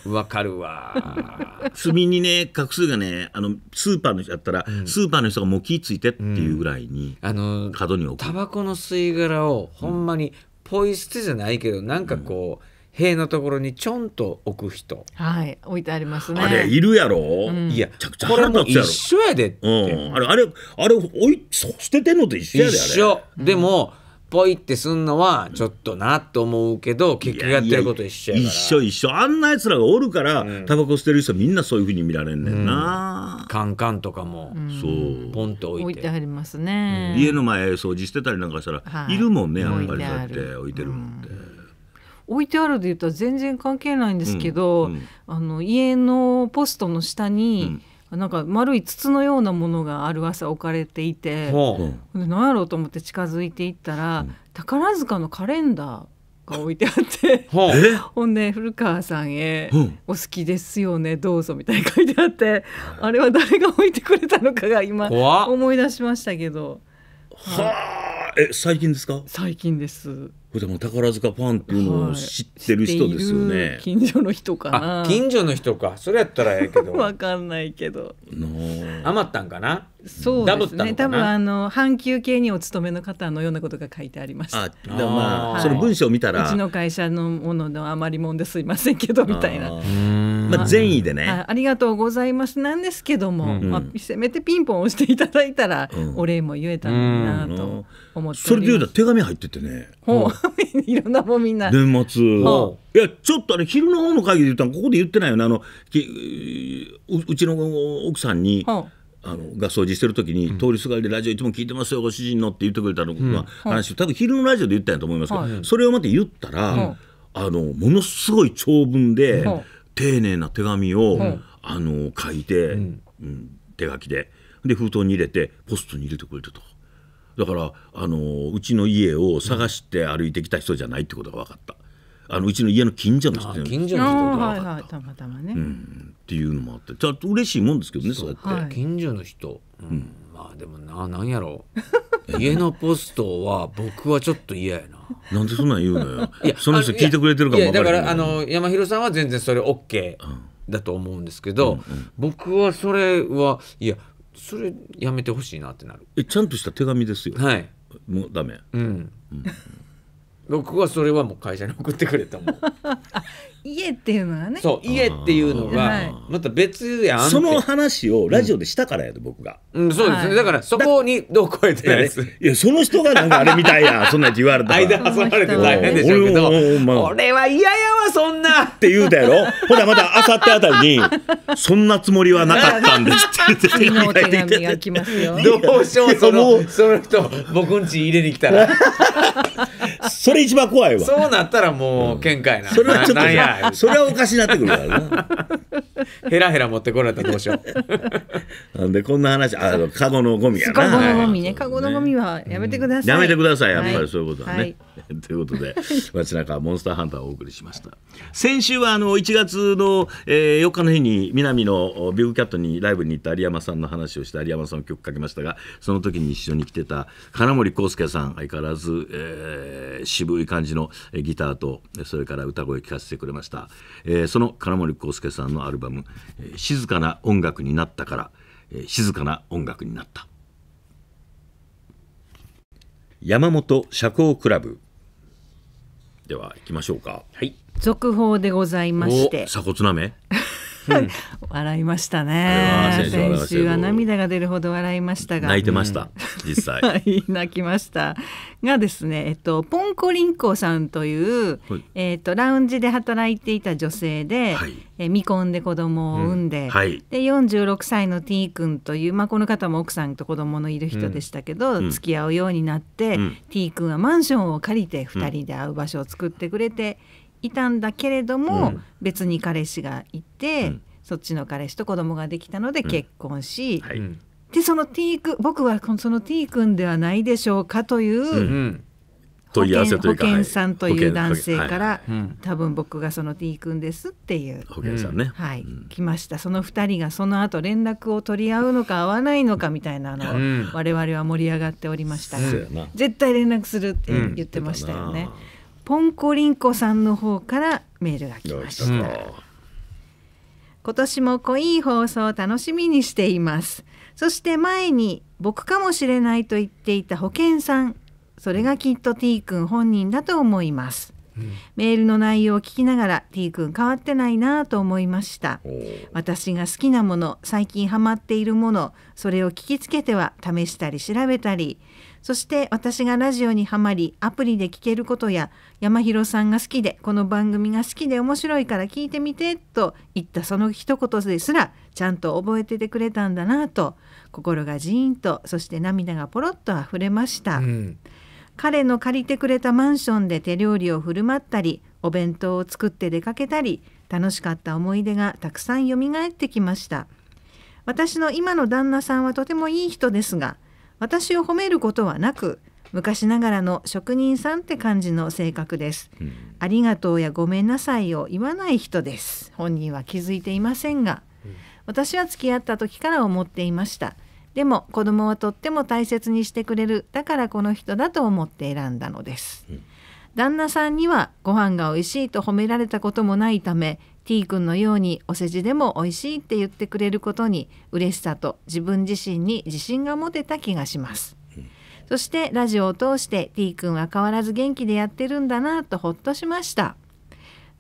わかるわ炭 <laughs> にね隠すがねあのスーパーの人だったら、うん、スーパーの人がもう気付いてっていうぐらいに、うん、あの角に置くタバコの吸い殻をほんまにポイ捨てじゃないけどなんかこう、塀のところにちょんと置く人はい置いてありますねあれいるやろ、うん、いやちゃくこれも一緒やでって、うん、あれあれあれおい捨ててんのと一緒やで一緒でも、ポイってすんのはちょっとなと思うけど結局やってること一緒や一緒一緒あんな奴らがおるから、うん、タバコ捨てる人みんなそういうふうに見られんねんな、うん、カンカンとかも、うん、そうポンと置いてありますね、家の前掃除してたりなんかしたら、はい、いるもんねやっぱりそうやって置いてるもんって、置いてあるで言ったら全然関係ないんですけど、うんうん、あの家のポストの下に、うん、なんか丸い筒のようなものがある朝置かれていて、うん、何やろうと思って近づいていったら、うん、宝塚のカレンダーが置いてあってほんで古川さんへ「お好きですよねどうぞ」みたいに書いてあってあれは誰が置いてくれたのかが今思い出しましたけど。はあ、え最近ですか最近ですこれでも宝塚ファンっていうのを知ってる人ですよね、はい、近所の人かな近所の人かそれやったらええけど <laughs> わかんないけど余ったんかなそうですね多分あの阪急系にお勤めの方のようなことが書いてありましたあまあ、その文章を見たらうちの会社のものの余りもんですいませんけどみたいなまあ、善意でねあありがとうございますなんですけども、うん、まあ、せめてピンポン押していただいたら、お礼も言えたのになと思ってそれで言うと手紙入っててねほう <laughs> いろんなもんみんな年末、いやちょっとあれ昼の方の会議で言ったのここで言ってないよねあのうちの奥さんに、あのが掃除してる時に、通りすがりでラジオいつも聞いてますよご主人のって言ってくれたの、うん、話を多分昼のラジオで言ったんやと思いますけど、それをまた言ったら、あのものすごい長文で、丁寧な手紙を、あの書いて、うん手書きでで封筒に入れてポストに入れてくれてと。だからあのうちの家を探して歩いてきた人じゃないってことが分かった。あのうちの家の近所の人近所の人がかた。またまね、うん。っていうのもあって、ちょっと嬉しいもんですけどね、そうやって。はい、近所の人、うん、まあでもななんやろう。<laughs> 家のポストは僕はちょっと嫌やな。なんでそんなん言うのよ。いやその人聞いてくれてるかもだからあの山広さんは全然それオッケーだと思うんですけど、うんうん、僕はそれはいやそれやめてほしいなってなるえちゃんとした手紙ですよはいもうダメうん、うん僕はそれはもう会社に送ってくれたもん家っていうのがねそう家っていうのがまた別やんその話をラジオでしたからやで、僕が、うん、そうですね、はい、だからそこにどう超えてないですいやその人がなんかあれみたいや <laughs> そんなっ言われたら間挟まれて大変でしょうけど俺は嫌やわそんなって言うたやろほらまたあさってあたりに「そんなつもりはなかったんです」って言っ手紙が来ますよどうしようそのその人僕んち入れに来たらそれ一番怖いわそうなったらもう喧嘩やな、それはちょっとやそれはおかしになってくるからなヘラヘラ持ってこられたらどうしようなんでこんな話あのカゴのゴミやなカゴのゴミねカゴのゴミはやめてください、やめてくださいやっぱりそういうことはね、<laughs> ということで街中モンスターハンターをお送りしました先週はあの1月の、えー、4日の日に南のビッグキャットにライブに行った有山さんの話をして有山さんの曲かけましたがその時に一緒に来てた金森康介さん相変わらず、えーー、渋い感じのギターとそれから歌声聴かせてくれました、えー、その金森康介さんのアルバム「静かな音楽になったから、え静かな音楽になった」山本社交クラブでは行きましょうかはい続報でございまして鎖骨なめ <laughs> 笑いましたね先週は涙が出るほど笑いましたが泣いてました、うん、実際 <laughs> 泣きましたがですねえっとポンコリンコさんという、はい、えっとラウンジで働いていた女性で、はい、え未婚で子供を産んで、うんはい、で46歳の T 君というまあこの方も奥さんと子供のいる人でしたけど、うん、付き合うようになって、うん、T 君はマンションを借りて2人で会う場所を作ってくれて、うんいたんだけれども、うん、別に彼氏がいて、うん、そっちの彼氏と子供ができたので結婚し、はい、でその T 君僕はその T 君ではないでしょうかという。保険保険さんという男性から、はい、多分僕がその T 君ですっていう保険さんね、はい、来ましたその2人がその後連絡を取り合うのか合わないのかみたいなのを我々は盛り上がっておりましたが、絶対連絡するって言ってましたよね。うんポンコリンコさんの方からメールが来ました。今年も濃い放送を楽しみにしています。そして前に僕かもしれないと言っていた保健さん、それがきっと T 君本人だと思います。うん、メールの内容を聞きながら T 君変わってないなと思いました私が好きなもの最近ハマっているものそれを聞きつけては試したり調べたりそして私がラジオにはまりアプリで聞けることや山広さんが好きでこの番組が好きで面白いから聞いてみてと言ったその一言ですらちゃんと覚えててくれたんだなと心がジーンとそして涙がポロッと溢れました、うん、彼の借りてくれたマンションで手料理を振る舞ったりお弁当を作って出かけたり楽しかった思い出がたくさん蘇ってきました私の今の旦那さんはとてもいい人ですが私を褒めることはなく昔ながらの職人さんって感じの性格です、うん、ありがとうやごめんなさいを言わない人です本人は気づいていませんが、うん、私は付き合った時から思っていましたでも子供はとっても大切にしてくれるだからこの人だと思って選んだのです、うん、旦那さんにはご飯が美味しいと褒められたこともないため T 君のようにお世辞でも美味しいって言ってくれることに嬉しさと自分自身に自信が持てた気がします。そしてラジオを通して T 君は変わらず元気でやってるんだなとほっとしました。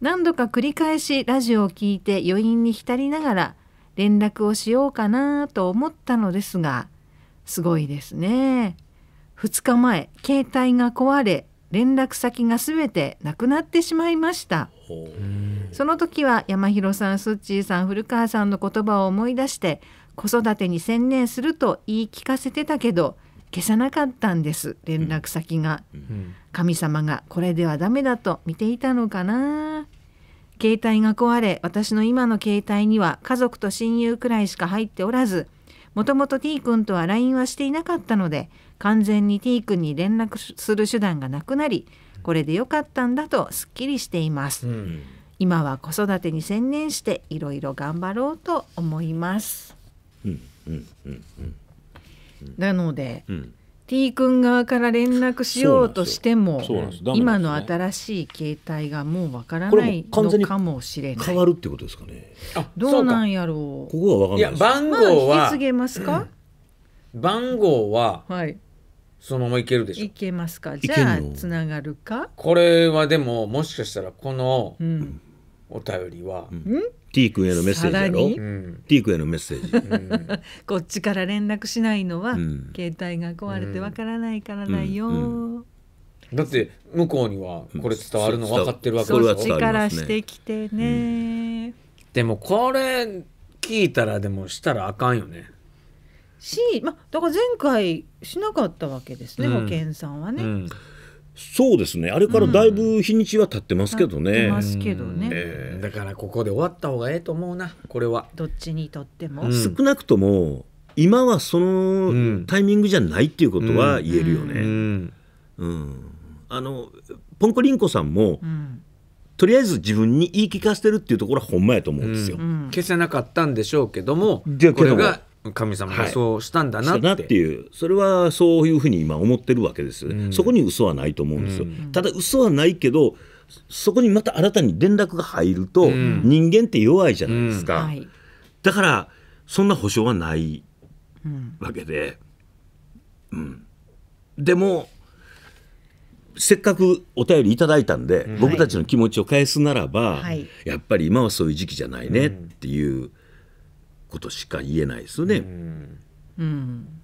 何度か繰り返しラジオを聞いて余韻に浸りながら連絡をしようかなと思ったのですが、すごいですね。2日前、携帯が壊れ、連絡先が全てなくなってしまいました。その時は山広さんすっちーさん古川さんの言葉を思い出して子育てに専念すると言い聞かせてたけど消さなかったんです連絡先が、うん、神様がこれではダメだと見ていたのかな携帯が壊れ私の今の携帯には家族と親友くらいしか入っておらずもともと T 君とは LINE はしていなかったので完全に T 君に連絡する手段がなくなりこれで良かったんだとすっきりしています、うん、今は子育てに専念していろいろ頑張ろうと思います、うんうんうんうん、なので、うん T 君側から連絡しようとしても、今の新しい携帯がもうわからないのかもしれない。変わるってことですかね。あ、どうなんやろう。ここはわかんない。いや番号は、まあ、引き継げますか？番号は、はい、そのままいけるでしょいけますかじゃあつながるかこれはでももしかしたらこのお便りは、うん、ティー君へのメッセージやろ、うん、テ君へのメッセージ、うん、<laughs> こっちから連絡しないのは、うん、携帯が壊れてわからないからだよ、だって向こうにはこれ伝わるの分かってるわけでしょ、そっちからしてきてね、でもこれ聞いたらでもしたらあかんよねし、まあ、だから前回しなかったわけですね、うん、保険さんはね。うんそうですね。あれからだいぶ日にちは経ってますけどね。うん、ますけどね、えー、だからここで終わった方がええと思うな。これは。どっちにとっても。うん、少なくとも今はそのタイミングじゃないっていうことは言えるよね。うん。うん、あのポンコリンコさんも。とりあえず自分に言い聞かせてるっていうところはほんまやと思うんですよ。消せなかったんでしょうけども、これが神様がそうしたんだなってはい、っていうそれはそういうふうに今思ってるわけです、うん、そこに嘘はないと思うんですよ、うん、ただ嘘はないけどそこにまた新たに連絡が入ると、人間って弱いじゃないですか、うんはい、だからそんな保証はないわけで、うんでもせっかくお便りいただいたんで、僕たちの気持ちを返すならば、はい、やっぱり今はそういう時期じゃないねっていう。ことしか言えないですよね。うん、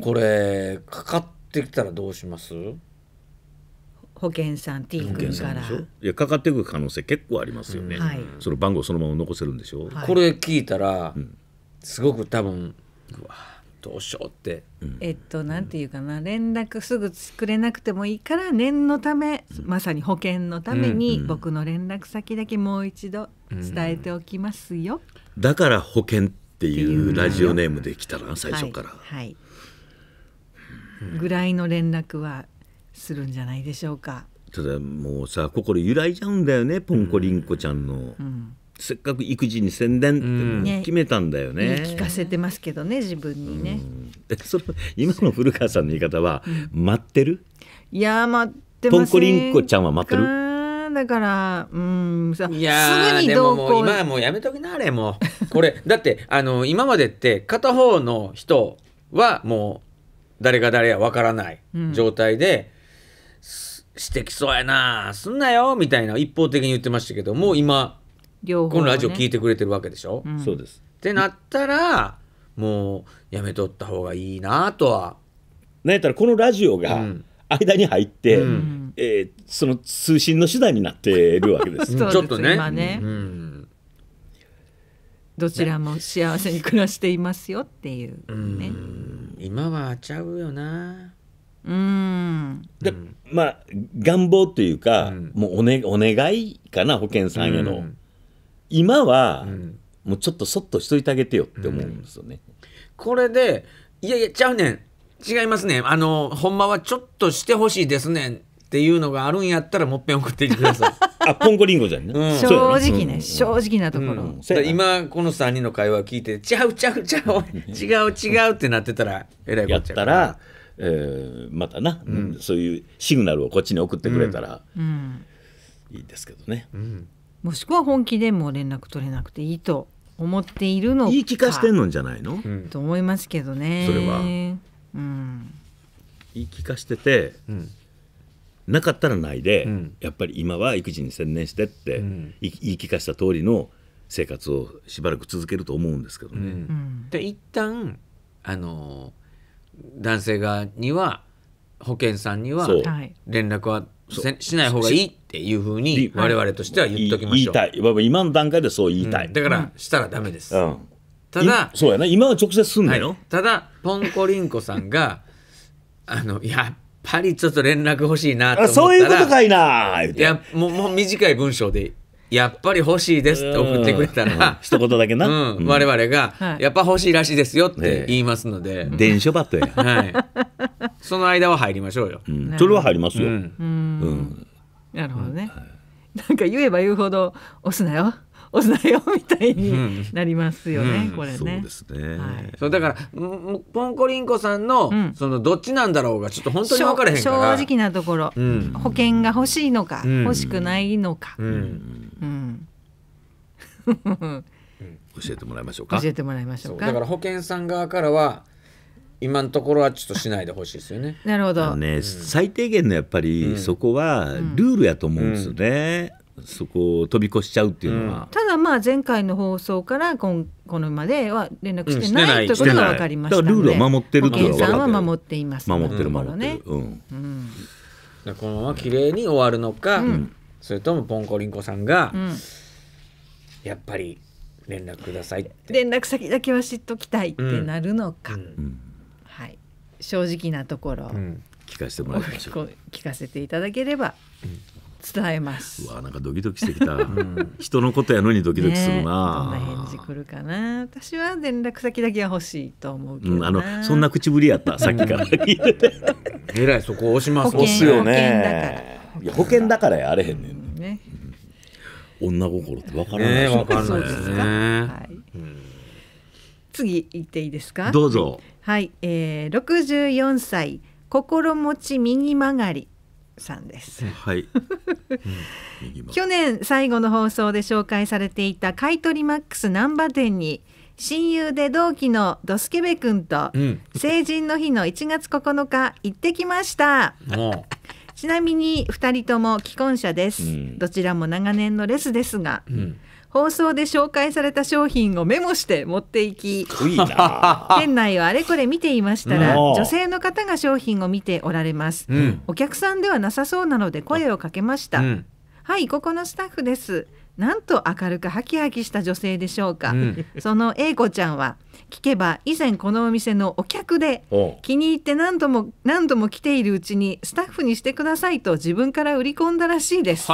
これかかってきたらどうします保険さん T 君からいやかかってくる可能性結構ありますよね、うんはい、その番号そのまま残せるんでしょ、はい、これ聞いたら、うん、すごく多分うわどうしようって、うん、えっとなんていうかな連絡すぐ作れなくてもいいから念のため、まさに保険のために、僕の連絡先だけもう一度伝えておきますよ、だから保険っていうラジオネームできたら最初から、はい、はい、ぐらいの連絡はするんじゃないでしょうかただもうさ心揺らいじゃうんだよねポンコリンコちゃんの、うん、せっかく育児に宣伝って決めたんだよね、うん、ね聞かせてますけどね自分にね、うん、その今の古川さんの言い方は、待ってるいや待ってませんポンコリンコちゃんは待ってるだからうんさいやすぐにでもうもう今はもうやめときなあれもう <laughs> これだってあの今までって片方の人はもう誰が誰やわからない状態で、すしてきそうやなすんなよみたいな一方的に言ってましたけどもう今両方、ね、このラジオ聞いてくれてるわけでしょ、うんそうですってなったらもうやめとった方がいいなとは、なんやったらこのラジオが間に入って、うんえー、その通信の手段になっているわけです <laughs> ちょっとね今ね、うん、どちらも幸せに暮らしていますよっていうね、今はちゃうよなうんでまあ願望というか、うん、もうお,、ね、お願いかな保険さんへの、うん、今は、もうちょっとそっとしといてあげてよって思うんですよね、これでいやいやちゃうねん違いますねあのほんまはちょっとしてほしいですねっていうのがあるんやったらもっぺん送ってきてください <laughs> あポンコリンゴじゃんね、うん、正直ね、うん、正直なところ、うん、今この3人の会話聞いて「ちゃうちゃうちゃう <laughs> 違う違う」ってなってたらえらいこっちやったら、えー、またな、うん、そういうシグナルをこっちに送ってくれたら、うんいいですけどね、うん、もしくは本気でも連絡取れなくていいと思っているの言い聞かしてんのじゃないの、と思いますけどねそれは、うん、言い聞かしてて、うんなかったらないで、うん、やっぱり今は育児に専念してって、うん、言い聞かせた通りの生活をしばらく続けると思うんですけどね。うん、で一旦あの男性側には保健さんには連絡はしない方がいいっていうふうに我々としては言っときましょう。はい、言いたい今の段階でそう言いたい。だからしたらダメです。ただそうやな今は直接すんなよ、はい、ただポンコリンコさんがあのやっぱりちょっと連絡欲しいなと思ったらそういうことかいな言ういやもうもう短い文章でやっぱり欲しいですって送ってくれたら、一言だけな、うんうん我々が、はいやっぱ欲しいらしいですよって言いますので、電書バットや、はい、その間は入りましょうよ。うん、それは入りますよ、うんなるほどね、なんか言えば言うほど押すなよお砂よみたいになりますよね、うん、これね。そうですね。はい、そうだからうん、ポンコリンコさんの、うん、そのどっちなんだろうがちょっと本当に分からへんから正直なところ、うん、保険が欲しいのか、欲しくないのか。教えてもらいましょうか。教えてもらいましょうか。だから保険さん側からは今のところはちょっとしないでほしいですよね。なるほど。ね、最低限のやっぱり、そこはルールやと思うんですよね。そこを飛び越しちゃうっていうのは、うん、ただまあ前回の放送から今このまでは連絡してない、うん、ということが分かりましたルールを守ってるというのはは守っています守ってる守ってる、うん、うん、このまま綺麗に終わるのか、それともポンコリンコさんが、やっぱり連絡ください連絡先だけは知っときたいってなるのか、はい、正直なところ、聞かせてもらいましょう聞かせていただければ、うん伝えますわなんかドキドキしてきた、人のことやのにドキドキするな、ね、どんな返事来るかな私は連絡先だけは欲しいと思うあのそんな口ぶりやったさっきから聞いててえらいそこ押します押すよね保険だからやれへんねんね、女心ってわからないわかんないですね、次行っていいですかどうぞはい、えー、十四歳心持ち右曲がりさんです、はい去年最後の放送で紹介されていた買取マックス難波店に親友で同期のドスケベ君と、成人の日の1月9日行ってきました <laughs> ちなみに2人とも既婚者です、うん、どちらも長年のレスですが、放送で紹介された商品をメモして持っていき <laughs> 店内をあれこれ見ていましたら、女性の方が商品を見ておられます、うん、お客さんではなさそうなので声をかけました、うん、はいここのスタッフですなんと明るくハキハキした女性でしょうか、うん、その A 子ちゃんは聞けば以前このお店のお客で気に入って何度も何度も来ているうちにスタッフにしてくださいと自分から売り込んだらしいです、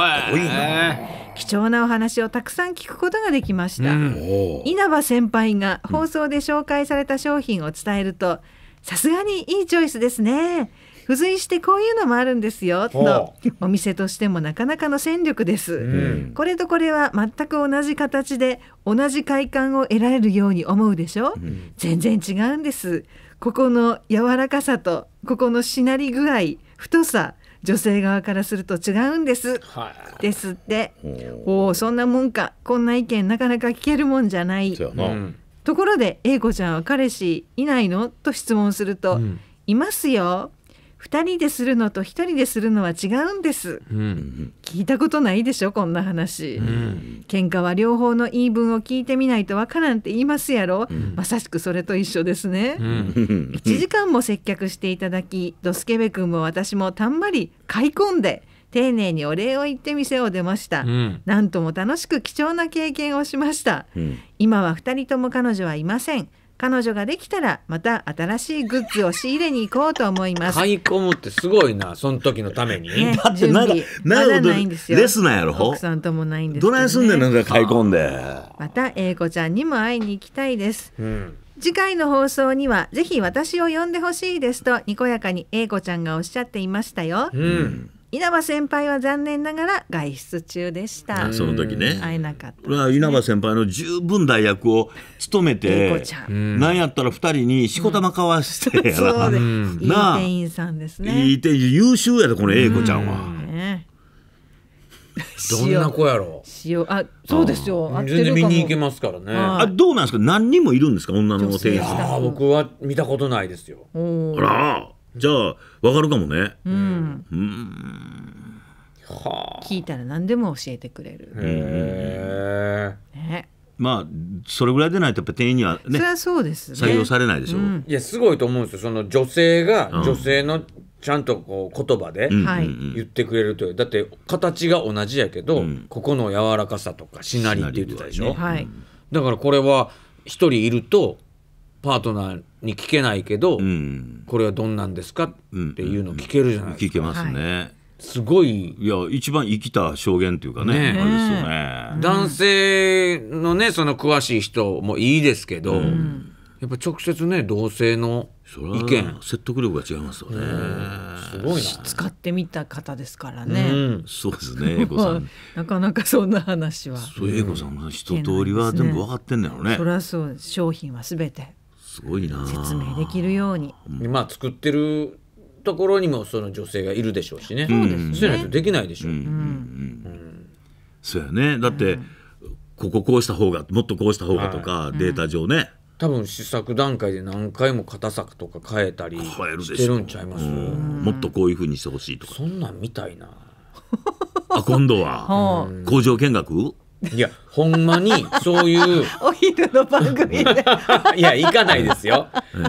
貴重なお話をたくさん聞くことができました、うん、稲葉先輩が放送で紹介された商品を伝えると、さすがにいいチョイスですね付随してこういうのもあるんですよとお店としてもなかなかの戦力です、うん、これとこれは全く同じ形で同じ快感を得られるように思うでしょ、うん、全然違うんですここの柔らかさとここのしなり具合太さ女性側からすると違うんです、はい、ですっておおそんなもんかこんな意見なかなか聞けるもんじゃない、うん、ところで A 子ちゃんは彼氏いないのと質問すると、うん、いますよ2人でするのと1人でするのは違うんです、うん、聞いたことないでしょこんな話、うん、喧嘩は両方の言い分を聞いてみないとわからんって言いますやろ、うん、まさしくそれと一緒ですね、うん、1時間も接客していただきドスケベ君も私もたんまり買い込んで丁寧にお礼を言って店を出ました、うん、なんとも楽しく貴重な経験をしました、今は2人とも彼女はいません彼女ができたらまた新しいグッズを仕入れに行こうと思います買い込むってすごいなその時のために、ね、だってまだまだないんですよレスなんやろ奥さんともないんです、ね、どないすんねんなんか買い込んでまた英子ちゃんにも会いに行きたいです、うん次回の放送にはぜひ私を呼んでほしいですとにこやかに英子ちゃんがおっしゃっていましたよ。うん稲葉先輩は残念ながら外出中でした。その時ね。会えなかった、ね。稲葉先輩の十分代役を務めて、なんやったら二人にしこたま交わしてやら、<laughs> うん、なあ。いい店員さんですね。いい店優秀やでこの英子ちゃんは。どんな子やろう。あ、そうですよ。全然見に行けますからね。あ、どうなんですか。何人もいるんですか。女の店員さん。僕は見たことないですよ。あら。じゃあわかるかもね。うん。うんはあ、聞いたら何でも教えてくれる。へえ。ね。まあそれぐらいでないとやっぱ店員にはね、ね、採用されないでしょ、うん、いやすごいと思うんですよその女性が女性のちゃんとこう言葉で言ってくれるという、だって形が同じやけど、うん、ここの柔らかさとかしなりって言ってたでしょ、ねはい、だからこれは一人いるとパートナーに聞けないけど、うん、これはどんなんですかっていうの聞けるじゃないですか。うんうん聞けますね、はいすごい。いや、一番生きた証言というかね。ねあれですよね。男性のね、その詳しい人もいいですけど。うん、やっぱ直接ね、同性の。意見説得力が違いますよね。すごい使ってみた方ですからね。うん、そうですね、英子さん。<laughs> なかなかそんな話は。そう、英子さんの一通りは全部分かってんだよね。それはそう、商品はすべて。すごいな説明できるように、うん、まあ作ってるところにもその女性がいるでしょうしねそうですねそうないとできないでしょう、うんうん、そうやねだって、こここうした方がもっとこうした方がとか、はい、データ上ね、多分試作段階で何回も型作とか変えたりしてるんちゃいますもっとこういうふうにしてほしいとかそんなんみたいなあ今度は <laughs> 工場見学いやほんまにそういうお昼の番組で <laughs> いや行かないですよ、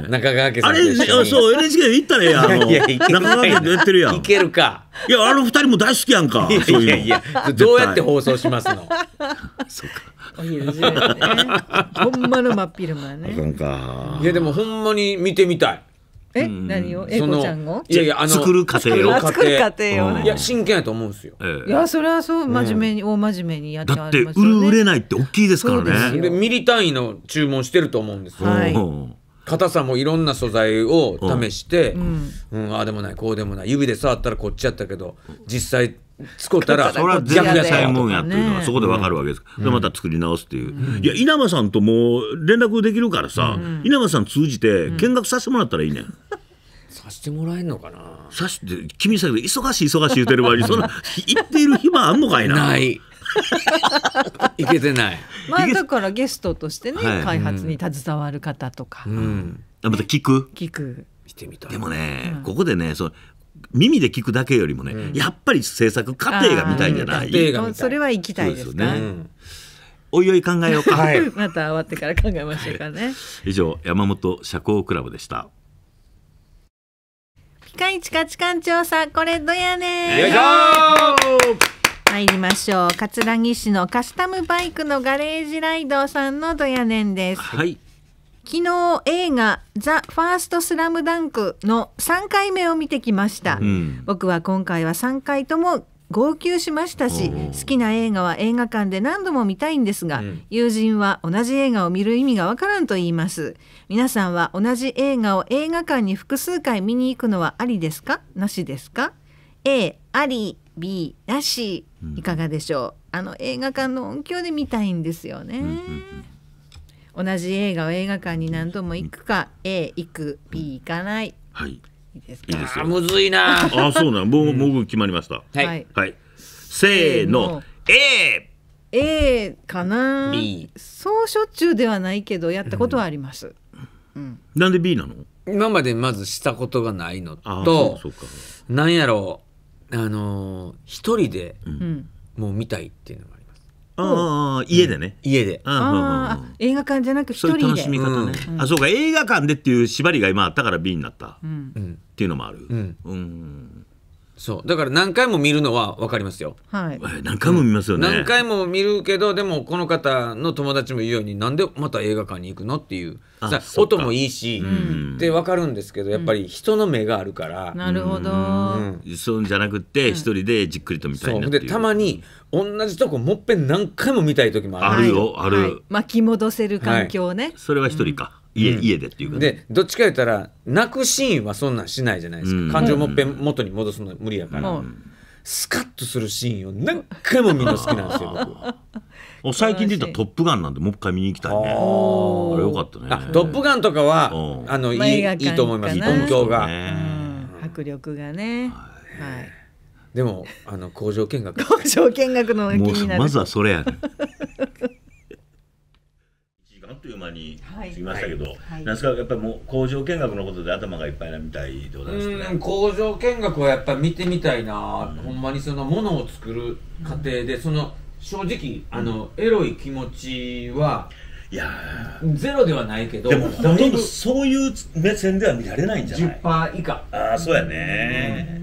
中川家さんあれそう NHK 行ったらええやんいや中川家でやってるやん行けるかいやあの二人も大好きやんかいやいやどうやって放送しますのそうかお昼時ほんまの真っ昼間ねいやでもほんまに見てみたいえ、何を英子ちゃんをいやいやあの作る過程を作る過程をいや真剣やと思うんですよ、いやそれはそう真面目に、大真面目にやってだって売る売れないって大きいですからねでミリ単位の注文してると思うんですよ、はい硬さもいろんな素材を試して、うん、うん、ああでもないこうでもない指で触ったらこっちやったけど実際使ったら逆が才能やっていうのはそこでわかるわけです、でまた作り直すっていう、いや稲葉さんともう連絡できるからさ、稲葉さん通じて見学させてもらったらいいねん。<laughs> さしてもらえんのかなさして君さ忙しい忙しい言うてる割にそんな行っている暇あんのかいな。ないい <laughs> けてない。まあだからゲストとしてね、開発に携わる方とか。うん、また聞く。聞く。してみたでもね、ここでね、そう耳で聞くだけよりもね、うん、やっぱり制作過程が見たいんじゃない。それは行きたいですね。おいおい考えようか、はい、<laughs> また終わってから考えましょうかね、はい、以上山本社交クラブでしたピカイチ価値観調査これどやね参りましょう葛城市のカスタムバイクのガレージライドさんのどやねんですはい昨日映画「ザ・ファーストスラムダンクの3回目を見てきました、うん、僕は今回は3回とも号泣しましたし好きな映画は映画館で何度も見たいんですが、うん、友人は同じ映画を見る意味がわからんと言います皆さんは同じ映画を映画館に複数回見に行くのはありですかなしですか A あり B なしいかがでしょう、うん、あの映画館の音響で見たいんですよね、うんうんうん同じ映画を映画館に何度も行くか、うん、A 行く B 行かない、はいいいですかいいですよむずいなあそうなんもう僕決まりましたはい、はい、せーの A A かな、B、そうしょっちゅうではないけどやったことはあります、うん、なんで B なの今までまずしたことがないのとなんやろうあの一人でうん、もう見たいっていうのああ家でね、家でああ映画館じゃなく一人楽しみで方ね、あそうか映画館でっていう縛りが今あったから B になった、うんっていうのもあるうんそうだから何回も見るのは分かりますよ、はい、何回も見ますよね、何回も見るけどでもこの方の友達も言うようになんでまた映画館に行くのっていうさ音もいいし、うん、で分かるんですけどやっぱり人の目があるから、なるほど、うん、そうじゃなくて一人でじっくりと見たいなっていう,、でたまに同じとこもっぺん何回も見たい時もあるあるよある、巻き戻せる環境ね、それは一人か、家,、家でっていうか、ね、でどっちか言ったら泣くシーンはそんなんしないじゃないですか、感情もっぺん元に戻すの無理やから、スカッとするシーンを何回もみんな好きなんですよ僕は最近出た「トップガン」なんでもう一回見に行きたいねあれよかったねトップガン」とかは、あのいいいいと思います音響が、迫力がね、はい、はいでもあの工場見学工場見学の気になるまずはそれやね <laughs> いう間に過ぎましたけど、はいはい、なんですかやっぱりもう工場見学のことで頭がいっぱいなみたいでございますね工場見学はやっぱ見てみたいな、うん、ほんまにそのものを作る過程で、その正直あの、エロい気持ちは、いやゼロではないけどでもほとんどそういう目線では見られないんじゃない10%以下ああそうやね、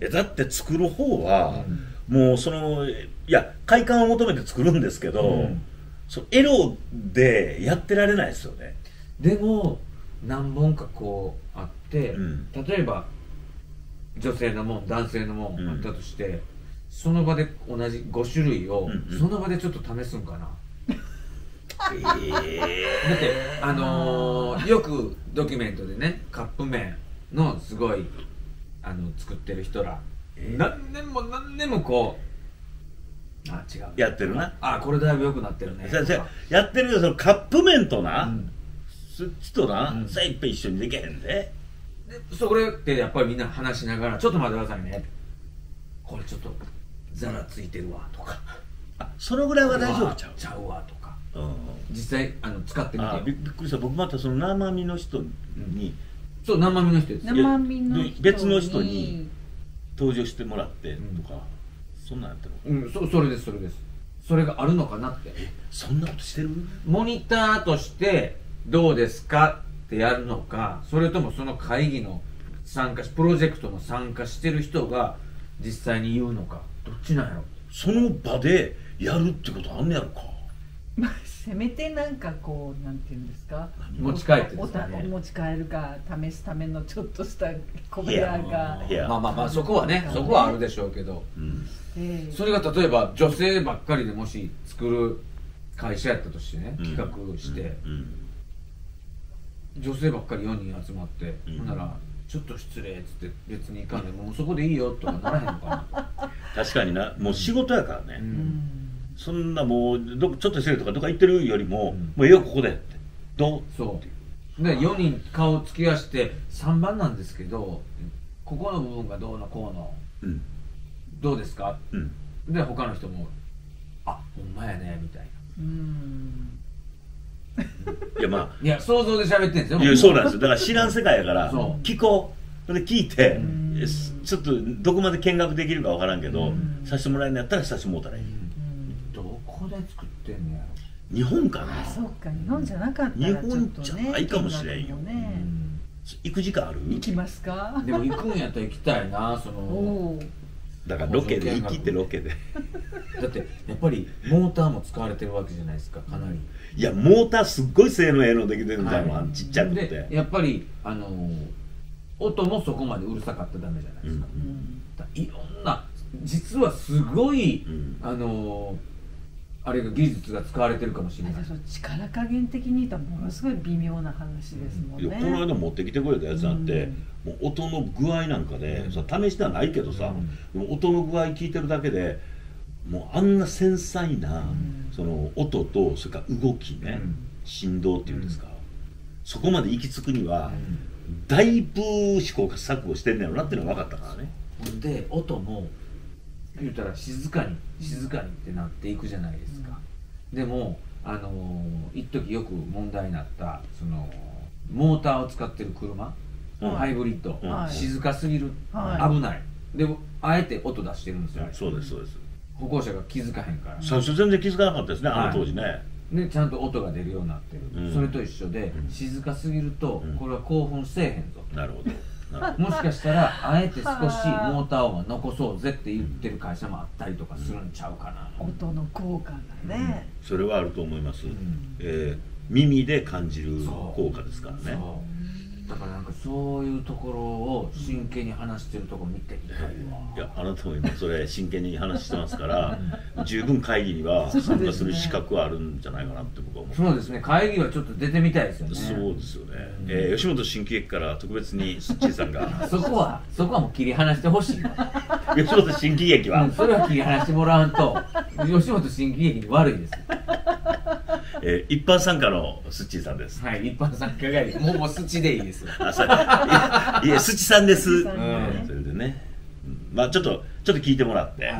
うん、だって作る方は、うん、もうそのいや快感を求めて作るんですけど、うん、そうエロでやってられないですよねでも何本かこうあって、うん、例えば女性のもん男性のもんあったとして、うん、その場で同じ5種類を、その場でちょっと試すんかな、えだってあのー、よくドキュメントでねカップ麺のすごいあの作ってる人ら、えー、何年も何年もこうあ違うやってるなあこれだいぶ良くなってるねやってるけどそのカップ麺とな、スん、そっちとな、さいっぱい一緒にできへんででそれってやっぱりみんな話しながら「ちょっと待ってくださいね」これちょっとザラついてるわ」とかあそのぐらいは大丈夫ちゃうちゃうわとか、実際あの使ってみてびっくりした僕またその生身の人に、そう生身の人です生身の別の人に登場してもらってとか、うんそんなんやってるうんそそれですそれですそれがあるのかなってそんなことしてるモニターとしてどうですかってやるのかそれともその会議の参加しプロジェクトの参加してる人が実際に言うのかどっちなんやろその場でやるってことあんねやろかせめてなんかこうなんていうんですか持ち帰ってですね、持ち帰るか試すためのちょっとした小部屋がまあまあまあそこはね、ね、そこはあるでしょうけど、うん、それが例えば女性ばっかりでもし作る会社やったとしてね、企画して、うん、女性ばっかり4人集まって、ほんならちょっと失礼っつって別にいかんでもうそこでいいよとかならへんのかな確かになもう仕事やからね、そんなもうどちょっとせるとかどっか行ってるよりも、うん、もうええよここでってどうそうで4人顔突き出して3番なんですけどここの部分がどうのこうの、うん、どうですか、うん、で他の人も「あほんまやね」みたいなうんいやまあいや想像で喋ってんですよいやそうなんですよだから知らん世界やから聞こうで聞いてちょっとどこまで見学できるか分からんけど、さしてもらえんやったらさしてもうたらいいこで作ってんのやろ日本かなそうか日本じゃなかったら日本じゃないかもしれんよ、ね、行く時間ある行きますかでも行くんやったら行きたいなそのだからロケで行きってロケでだってやっぱりモーターも使われてるわけじゃないですかかなりいやモーターすっごい性能ええのできてるんだよ、はい、ちっちゃくてやっぱりあの音もそこまでうるさかったらダメじゃないですかうん、いろんな実はすごい、うん、あのあるいは技術が使われてるかもしれない力加減的に言ったらものすごい微妙な話ですもんね、この間持ってきてくれたやつなんて、うん、もう音の具合なんかで、ね、さ試してはないけどさ、うん、音の具合聞いてるだけでもうあんな繊細な、うん、その音とそれから動きね、振動っていうんですか、そこまで行き着くには、だいぶ試行錯誤してんねやろなっていうのが分かったからね。で音も言うたら静かに静かにってなっていくじゃないですか、うん、でもあの一時よく問題になったそのモーターを使ってる車、ハイブリッド、静かすぎる、はい、危ないでもあえて音出してるんですよ、そうですそうです歩行者が気づかへんから最初全然気づかなかったですね、はい、あの当時ねね、ちゃんと音が出るようになってる、それと一緒で、静かすぎると、これは興奮せえへんぞなるほどもしかしたらあえて少しモーター音は残そうぜって言ってる会社もあったりとかするんちゃうかな、音の効果がね、うん、それはあると思います、うん、えー、耳で感じる効果ですからねだからなんかそういうところを真剣に話してるとこ見ていたいやあなたも今それ真剣に話してますから十分会議には参加する資格はあるんじゃないかなって僕は思うそうですね会議はちょっと出てみたいですよねそうですよね、うん、えー、吉本新喜劇から特別にスッちーさんが <laughs> そこはそこはもう切り離してほしい <laughs> 吉本新喜劇は、うん、それは切り離してもらわんと吉本新喜劇に悪いですえー、一般参加のスッチさんです。はい、一般参加がいい。もうもうスッチでいいですあ、そう。いや、<laughs> スッチさんです。うん、それでね、まあちょっとちょっと聞いてもらって、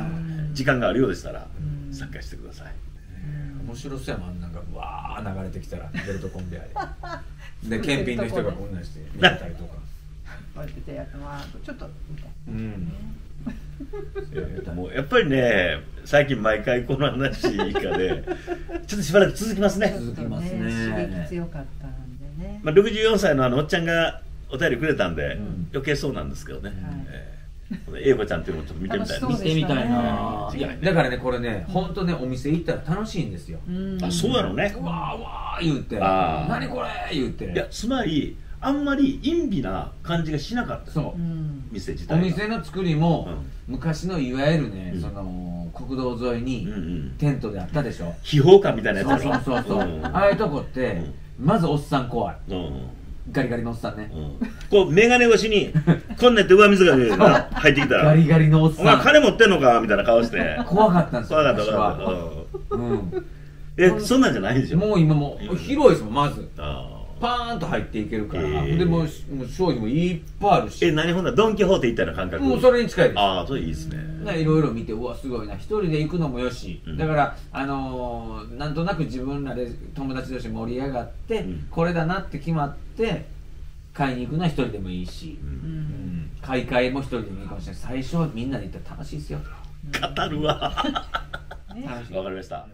時間があるようでしたら参加してください。面白そうやもんなんかわー流れてきたら <laughs> ベルトコンベアで <laughs> で検品の人がこんなして見たりとか。こうやってやってもらうとちょっとみたいな。うん。えー、もうやっぱりね最近毎回この話以下でちょっとしばらく続きますね続きますね刺激強かったんでね、まあ、64歳のあのおっちゃんがお便りくれたんで、うん、余計そうなんですけどね、はい英語ちゃんっていうのもちょっと見てみたい、ね、見てみたいな、や、だからねこれね本当ねお店行ったら楽しいんですよ、あそうやろねうわあ、わー言うてな何これ言うていやつまりあんまり陰微な感じがしなかったそう、店自体お店の作りも、昔のいわゆるね、うんその国道沿いにテントであったでしょ、秘宝感みたいなやつそうそうそうああいうとこって、まずおっさん怖いうんガリガリのおっさんね、うんこう眼鏡越しに <laughs> こんなって上水が <laughs> 入ってきたガリガリのおっ「おさ前ん金持ってんのか?」みたいな顔して <laughs> 怖かったんですよ怖かった怖かったうんうんえそんなんじゃないでしょもう今もう広いですもんまずああパーンと入っていけるから、えー、でももう商品もいっぱいあるしえ何ほんなドン・キホーテ行ったような感覚もうそれに近いですああそれいいですねいろいろ見てうわすごいな一人で行くのもよし、うん、だからあのー、なんとなく自分らで友達同士盛り上がって、うん、これだなって決まって買いに行くのは一人でもいいし、うん、買い替えも一人でもいいかもしれない最初はみんなで行ったら楽しいですよ語るわわかりました、